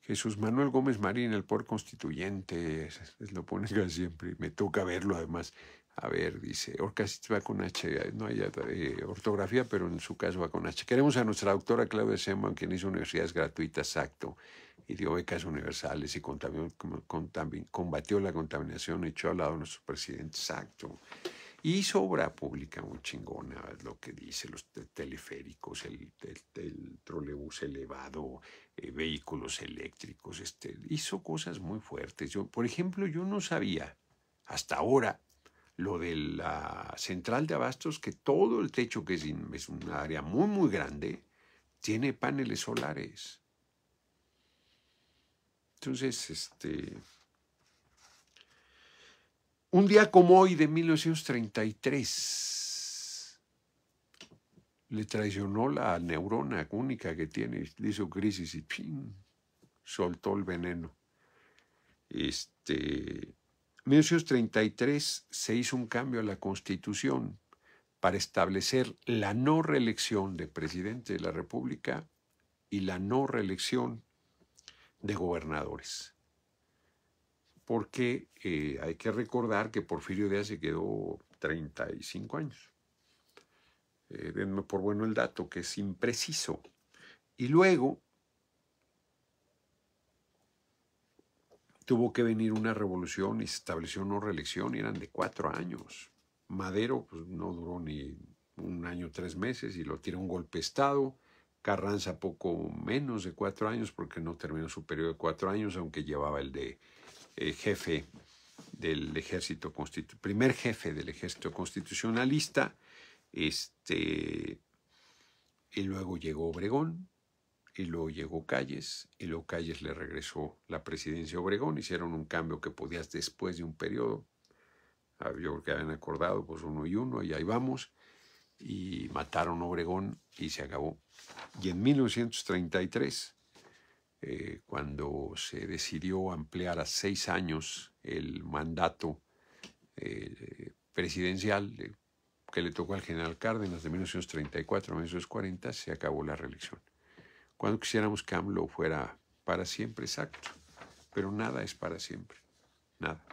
Jesús Manuel Gómez Marín, el por constituyente, lo pones siempre, me toca verlo además. A ver, dice, Orcasit va con H, no hay eh, ortografía, pero en su caso va con H. Queremos a nuestra doctora Claudia Seman, quien hizo universidades gratuitas, exacto. y dio becas universales y combatió la contaminación, echó al lado a nuestro presidente, exacto hizo obra pública muy chingona, lo que dice, los teleféricos, el, el, elevado, eh, vehículos eléctricos, este, hizo cosas muy fuertes. Yo, por ejemplo, yo no sabía hasta ahora lo de la central de abastos, que todo el techo, que es un área muy, muy grande, tiene paneles solares. Entonces, este, un día como hoy de 1933 le traicionó la neurona única que tiene, le hizo crisis y ¡pim! soltó el veneno. Este, 1933 se hizo un cambio a la Constitución para establecer la no reelección de presidente de la República y la no reelección de gobernadores porque eh, hay que recordar que Porfirio Díaz se quedó 35 años. Eh, denme por bueno el dato, que es impreciso. Y luego tuvo que venir una revolución y se estableció una reelección y eran de cuatro años. Madero pues, no duró ni un año, tres meses y lo tiró un golpe de Estado. Carranza poco menos de cuatro años porque no terminó su periodo de cuatro años, aunque llevaba el de eh, jefe del ejército primer jefe del ejército constitucionalista, este, y luego llegó Obregón, y luego llegó Calles, y luego Calles le regresó la presidencia a Obregón, hicieron un cambio que podías después de un periodo, ah, yo creo que habían acordado, pues uno y uno, y ahí vamos, y mataron a Obregón y se acabó. Y en 1933 eh, cuando se decidió ampliar a seis años el mandato eh, presidencial eh, que le tocó al general Cárdenas de 1934 a 1940, se acabó la reelección. Cuando quisiéramos que AMLO fuera para siempre, exacto, pero nada es para siempre, nada.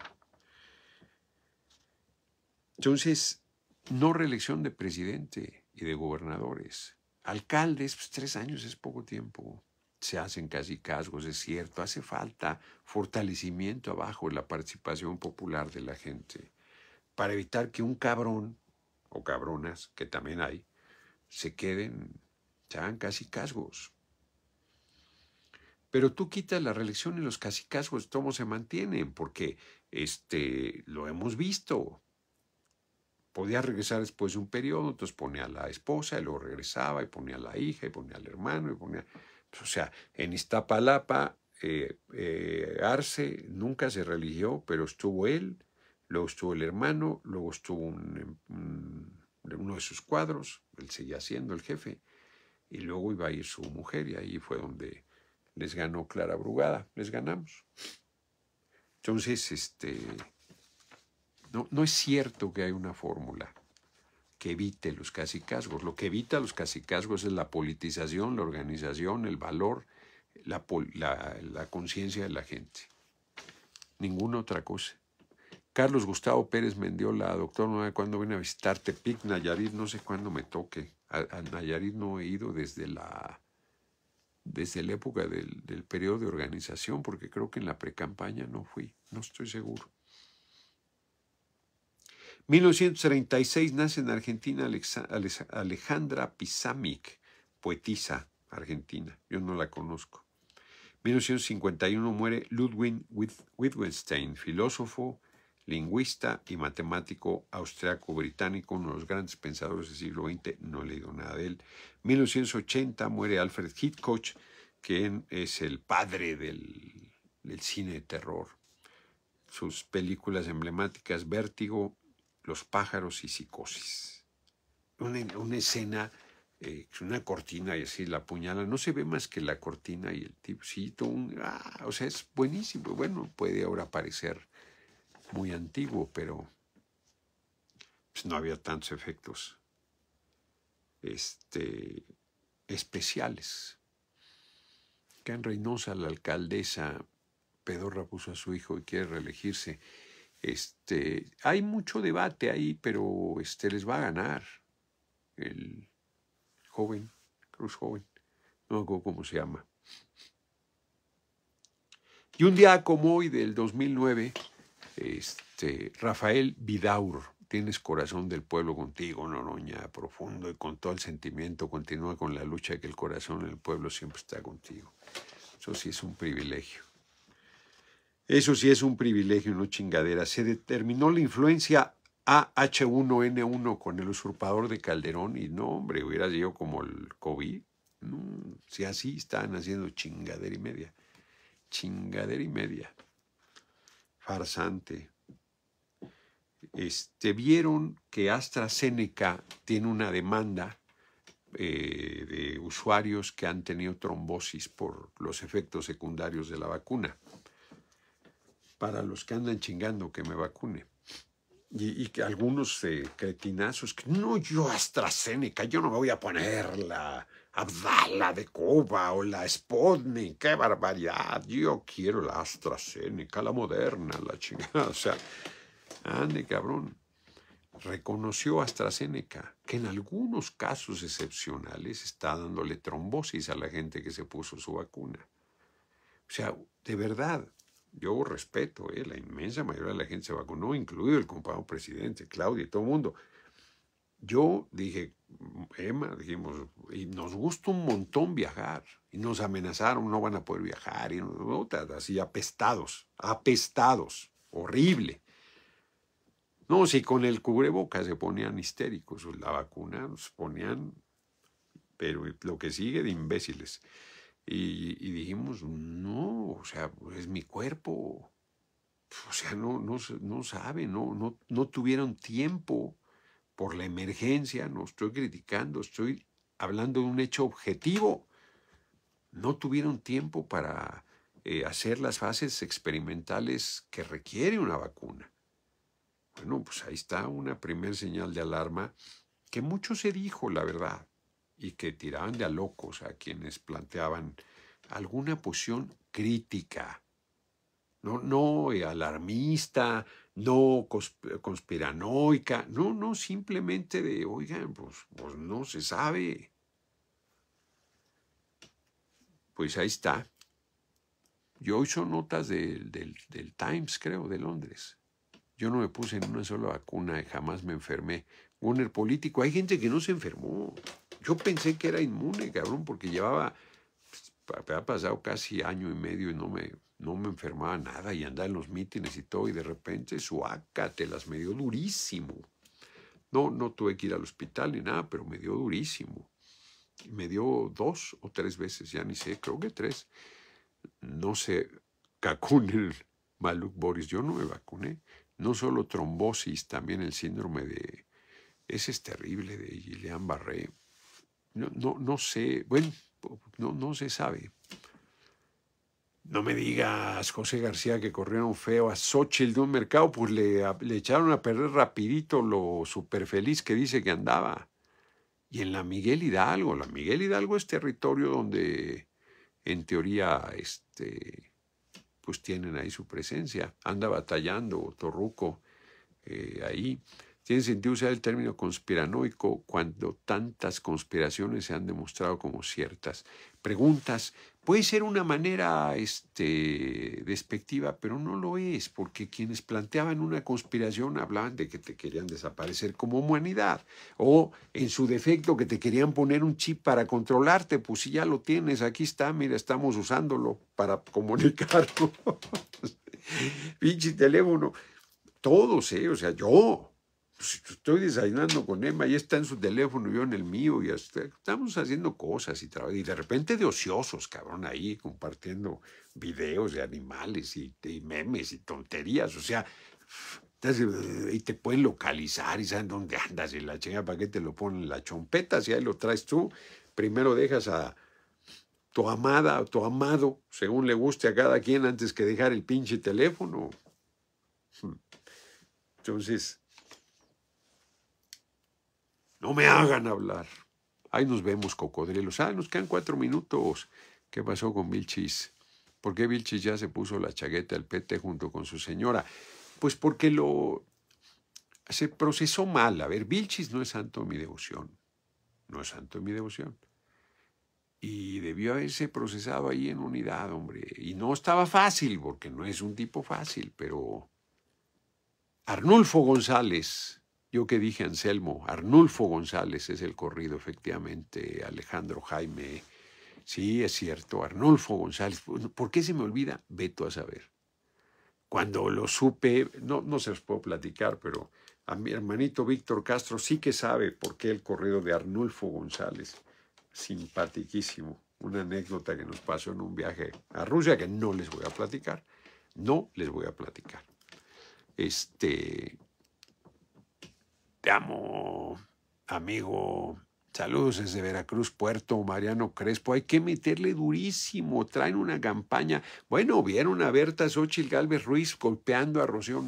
Entonces, no reelección de presidente y de gobernadores. Alcaldes, pues tres años es poco tiempo se hacen casi casgos, es cierto, hace falta fortalecimiento abajo en la participación popular de la gente para evitar que un cabrón o cabronas, que también hay, se queden, se hagan casi casgos. Pero tú quitas la reelección y los casi ¿cómo se mantienen, porque este, lo hemos visto. Podía regresar después de un periodo, entonces ponía a la esposa y luego regresaba y ponía a la hija y ponía al hermano y ponía... O sea, en Iztapalapa, eh, eh, Arce nunca se religió, pero estuvo él, luego estuvo el hermano, luego estuvo em, uno de sus cuadros, él seguía siendo el jefe, y luego iba a ir su mujer, y ahí fue donde les ganó Clara Brugada, les ganamos. Entonces, este, no, no es cierto que hay una fórmula evite los casicazgos. Lo que evita los casicazgos es la politización, la organización, el valor, la, conciencia de la gente. Ninguna otra cosa. Carlos Gustavo Pérez Mendiola, doctor, no sé cuándo viene a visitarte, Pic Nayarit, no sé cuándo me toque. A, Nayarit no he ido desde la, desde la época del, del periodo de organización, porque creo que en la precampaña no fui, no estoy seguro. 1936 nace en Argentina Alejandra Pisámic, poetisa argentina. Yo no la conozco. 1951 muere Ludwig Wittgenstein, filósofo, lingüista y matemático austriaco-británico, uno de los grandes pensadores del siglo XX. No he leído nada de él. 1980 muere Alfred Hitchcock, quien es el padre del cine de terror. Sus películas emblemáticas, Vértigo los pájaros y psicosis. Una, escena, eh, una cortina y así la puñala, no se ve más que la cortina y el tipcito. Un, ah, o sea, es buenísimo. Bueno, puede ahora parecer muy antiguo, pero pues, no había tantos efectos este, especiales. Que en Reynosa la alcaldesa Pedorra puso a su hijo y quiere reelegirse. Este, hay mucho debate ahí, pero este, les va a ganar el joven, Cruz Joven, no me cómo se llama. Y un día como hoy del 2009, este, Rafael Vidaur, tienes corazón del pueblo contigo, Noroña, profundo y con todo el sentimiento, continúa con la lucha que el corazón del pueblo siempre está contigo. Eso sí es un privilegio. Eso sí es un privilegio, no chingadera. Se determinó la influencia AH1N1 con el usurpador de Calderón y no, hombre, hubiera sido como el COVID. si así están haciendo chingadera y media. Chingadera y media. Farsante. Este, vieron que AstraZeneca tiene una demanda eh, de usuarios que han tenido trombosis por los efectos secundarios de la vacuna para los que andan chingando que me vacune. Y, que algunos eh, cretinazos que no, yo AstraZeneca, yo no me voy a poner la Abdala de Cuba o la Sputnik, qué barbaridad, yo quiero la AstraZeneca, la moderna, la chingada, [laughs] o sea, ande cabrón. Reconoció AstraZeneca que en algunos casos excepcionales está dándole trombosis a la gente que se puso su vacuna. O sea, de verdad, yo respeto, eh, la inmensa mayoría de la gente se vacunó, incluido el compañero presidente, Claudia y todo el mundo. Yo dije, Emma, dijimos, y nos gusta un montón viajar. Y nos amenazaron, no van a poder viajar. Y así apestados, apestados, horrible. No, si con el cubreboca se ponían histéricos, pues, la vacuna nos ponían, pero lo que sigue de imbéciles. Y, dijimos, no, o sea, es mi cuerpo. O sea, no, no, no sabe, no, no, no tuvieron tiempo por la emergencia, no estoy criticando, estoy hablando de un hecho objetivo. No tuvieron tiempo para eh, hacer las fases experimentales que requiere una vacuna. Bueno, pues ahí está una primera señal de alarma que mucho se dijo, la verdad y que tiraban de a locos a quienes planteaban alguna posición crítica, no, no alarmista, no conspiranoica, no, no, simplemente de, oigan, pues, pues no se sabe. Pues ahí está. Yo hizo notas del, del, Times, creo, de Londres. Yo no me puse en una sola vacuna, y jamás me enfermé el político. Hay gente que no se enfermó. Yo pensé que era inmune, cabrón, porque llevaba, había pues, ha pasado casi año y medio y no me, no me enfermaba nada y andaba en los mítines y todo y de repente su te las me dio durísimo. No, no tuve que ir al hospital ni nada, pero me dio durísimo. Me dio dos o tres veces, ya ni sé, creo que tres. No sé, cacún el Maluk Boris, yo no me vacuné. No solo trombosis, también el síndrome de ese es terrible de Gillian Barré. No, no, no sé, bueno, no, no se sabe. No me digas, José García, que corrieron feo a Xochitl de un mercado, pues le, le, echaron a perder rapidito lo super feliz que dice que andaba. Y en la Miguel Hidalgo, la Miguel Hidalgo es territorio donde en teoría este, pues tienen ahí su presencia. Anda batallando Torruco eh, ahí. Tiene sentido usar el término conspiranoico cuando tantas conspiraciones se han demostrado como ciertas. Preguntas, puede ser una manera este, despectiva, pero no lo es, porque quienes planteaban una conspiración hablaban de que te querían desaparecer como humanidad, o en su defecto que te querían poner un chip para controlarte, pues si ya lo tienes, aquí está, mira, estamos usándolo para comunicarnos. [laughs] Pinche teléfono. Todos, ¿eh? O sea, yo, pues, estoy desayunando con Emma y está en su teléfono, yo en el mío, y estamos haciendo cosas y Y de repente de ociosos, cabrón, ahí compartiendo videos de animales y, memes y tonterías. O sea, eh, y te pueden localizar y saben dónde andas y la chinga ¿para qué te lo ponen la chompeta? Si ahí lo traes tú, primero dejas a tu amada, o tu amado, según le guste a cada quien, antes que dejar el pinche teléfono. Hmm. Entonces, no me hagan hablar. Ahí nos vemos, cocodrilos. Ah, nos quedan cuatro minutos. ¿Qué pasó con Vilchis? ¿Por qué Vilchis ya se puso la chaqueta al pete junto con su señora? Pues porque lo... Se procesó mal. A ver, Vilchis no es santo de mi devoción. No es santo de mi devoción. Y debió haberse procesado ahí en unidad, hombre. Y no estaba fácil, porque no es un tipo fácil, pero... Arnulfo González yo que dije Anselmo, Arnulfo González es el corrido, efectivamente, Alejandro Jaime. Sí, es cierto, Arnulfo González. ¿Por qué se me olvida? Veto a saber. Cuando lo supe, no, no se los puedo platicar, pero a mi hermanito Víctor Castro sí que sabe por qué el corrido de Arnulfo González. Simpaticísimo. Una anécdota que nos pasó en un viaje a Rusia que no les voy a platicar. No les voy a platicar. Este, te amo, amigo. Saludos desde Veracruz, Puerto, Mariano Crespo. Hay que meterle durísimo. Traen una campaña. Bueno, vieron a Berta Xochitl Galvez Ruiz golpeando a Rocío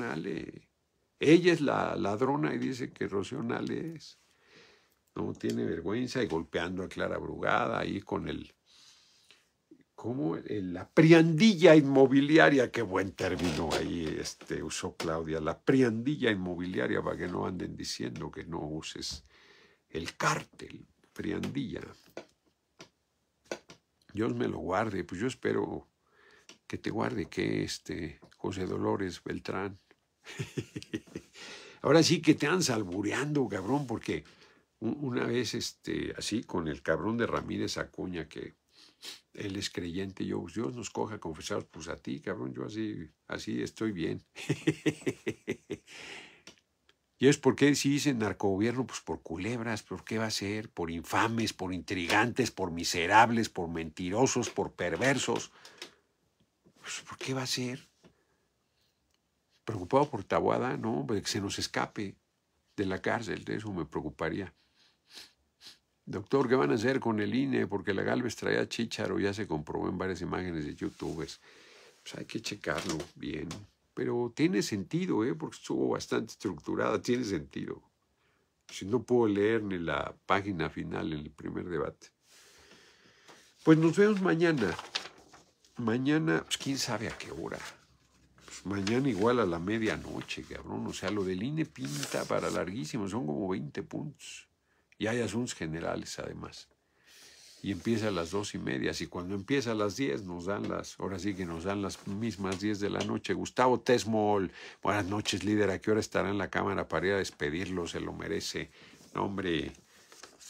Ella es la ladrona y dice que Rocío es. No tiene vergüenza y golpeando a Clara Brugada ahí con el ¿Cómo? la priandilla inmobiliaria, qué buen término ahí este, usó Claudia, la priandilla inmobiliaria para que no anden diciendo que no uses el cártel, priandilla. Dios me lo guarde, pues yo espero que te guarde que este José Dolores Beltrán. [laughs] Ahora sí que te han salbureando, cabrón, porque una vez este, así con el cabrón de Ramírez Acuña que él es creyente, yo, pues, Dios nos coja confesados, pues a ti, cabrón, yo así, así estoy bien. [laughs] y es porque si dicen narcogobierno, pues por culebras, ¿por qué va a ser? Por infames, por intrigantes, por miserables, por mentirosos, por perversos. Pues, ¿por qué va a ser? Preocupado por Tabuada, no, de que se nos escape de la cárcel, de eso me preocuparía. Doctor, ¿qué van a hacer con el INE? Porque la Galvez traía chicharro ya se comprobó en varias imágenes de youtubers. Pues hay que checarlo bien. Pero tiene sentido, ¿eh? porque estuvo bastante estructurada, tiene sentido. Si no puedo leer ni la página final en el primer debate. Pues nos vemos mañana. Mañana, pues quién sabe a qué hora. Pues mañana igual a la medianoche, cabrón. O sea, lo del INE pinta para larguísimo, son como 20 puntos. Y hay asuntos generales además. Y empieza a las dos y media. Y cuando empieza a las diez, nos dan las, ahora sí que nos dan las mismas diez de la noche. Gustavo Tesmol, buenas noches, líder. ¿A qué hora estará en la cámara para ir a despedirlo? Se lo merece. No, hombre,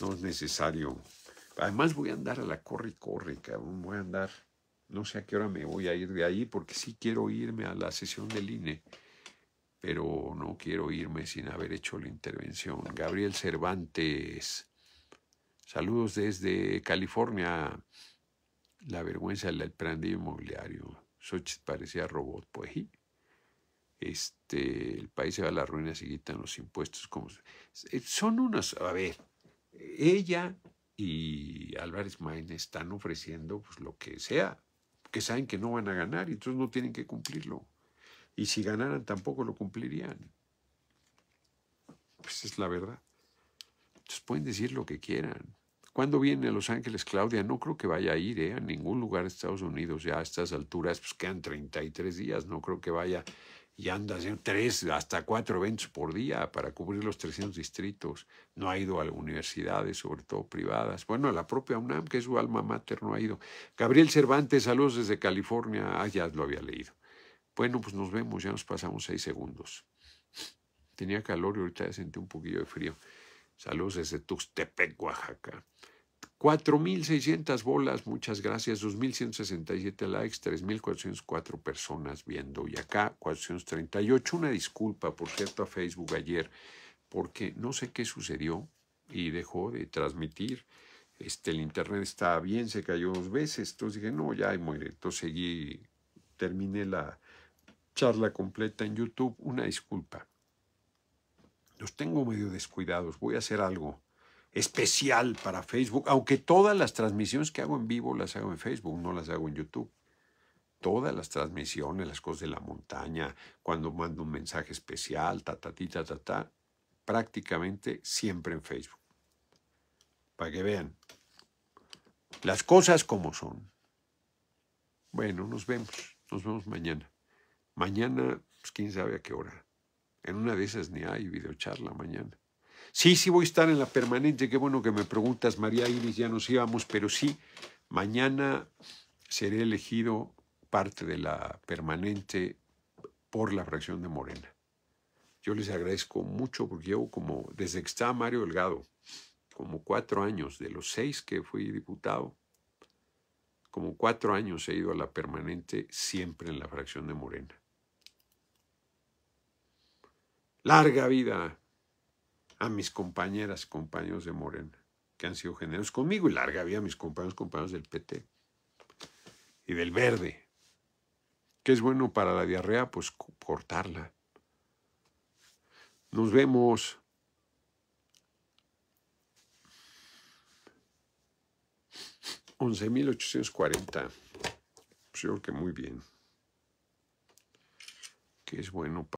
no es necesario. Además, voy a andar a la corre y corre, cabrón. Voy a andar. No sé a qué hora me voy a ir de ahí porque sí quiero irme a la sesión del INE pero no quiero irme sin haber hecho la intervención. Gabriel Cervantes, saludos desde California. La vergüenza del prendido inmobiliario. Xochitl parecía robot, pues Este, el país se va a la ruina, si quitan los impuestos. Como, eh, son unas, a ver, ella y Álvarez Maine están ofreciendo pues, lo que sea, que saben que no van a ganar y entonces no tienen que cumplirlo. Y si ganaran tampoco lo cumplirían. Pues es la verdad. Entonces pueden decir lo que quieran. ¿Cuándo viene a Los Ángeles Claudia? No creo que vaya a ir ¿eh? a ningún lugar de Estados Unidos ya a estas alturas, pues quedan 33 días, no creo que vaya y anda haciendo tres hasta cuatro eventos por día para cubrir los 300 distritos. No ha ido a universidades, sobre todo privadas. Bueno, a la propia UNAM, que es su alma mater, no ha ido. Gabriel Cervantes, saludos desde California. Ah, ya lo había leído. Bueno, pues nos vemos, ya nos pasamos seis segundos. Tenía calor y ahorita ya sentí un poquillo de frío. Saludos desde Tuxtepec, Oaxaca. 4.600 bolas, muchas gracias. 2.167 likes, 3.404 personas viendo. Y acá 438. Una disculpa, por cierto, a Facebook ayer, porque no sé qué sucedió y dejó de transmitir. Este, el internet estaba bien, se cayó dos veces. Entonces dije, no, ya muere. Entonces seguí, terminé la, charla completa en YouTube, una disculpa. Los tengo medio descuidados, voy a hacer algo especial para Facebook, aunque todas las transmisiones que hago en vivo las hago en Facebook, no las hago en YouTube. Todas las transmisiones, las cosas de la montaña, cuando mando un mensaje especial, ta, ta, prácticamente siempre en Facebook. Para que vean las cosas como son. Bueno, nos vemos. Nos vemos mañana. Mañana, pues, quién sabe a qué hora. En una de esas ni hay videocharla mañana. Sí, sí voy a estar en la permanente. Qué bueno que me preguntas, María Iris, ya nos íbamos, pero sí, mañana seré elegido parte de la permanente por la fracción de Morena. Yo les agradezco mucho porque llevo como, desde que está Mario Delgado, como cuatro años, de los seis que fui diputado, como cuatro años he ido a la permanente siempre en la fracción de Morena. Larga vida a mis compañeras, compañeros de Morena, que han sido generosos conmigo, y larga vida a mis compañeros, compañeros del PT y del Verde. ¿Qué es bueno para la diarrea? Pues cortarla. Nos vemos. 11.840. mil ochocientos pues yo que muy bien. ¿Qué es bueno para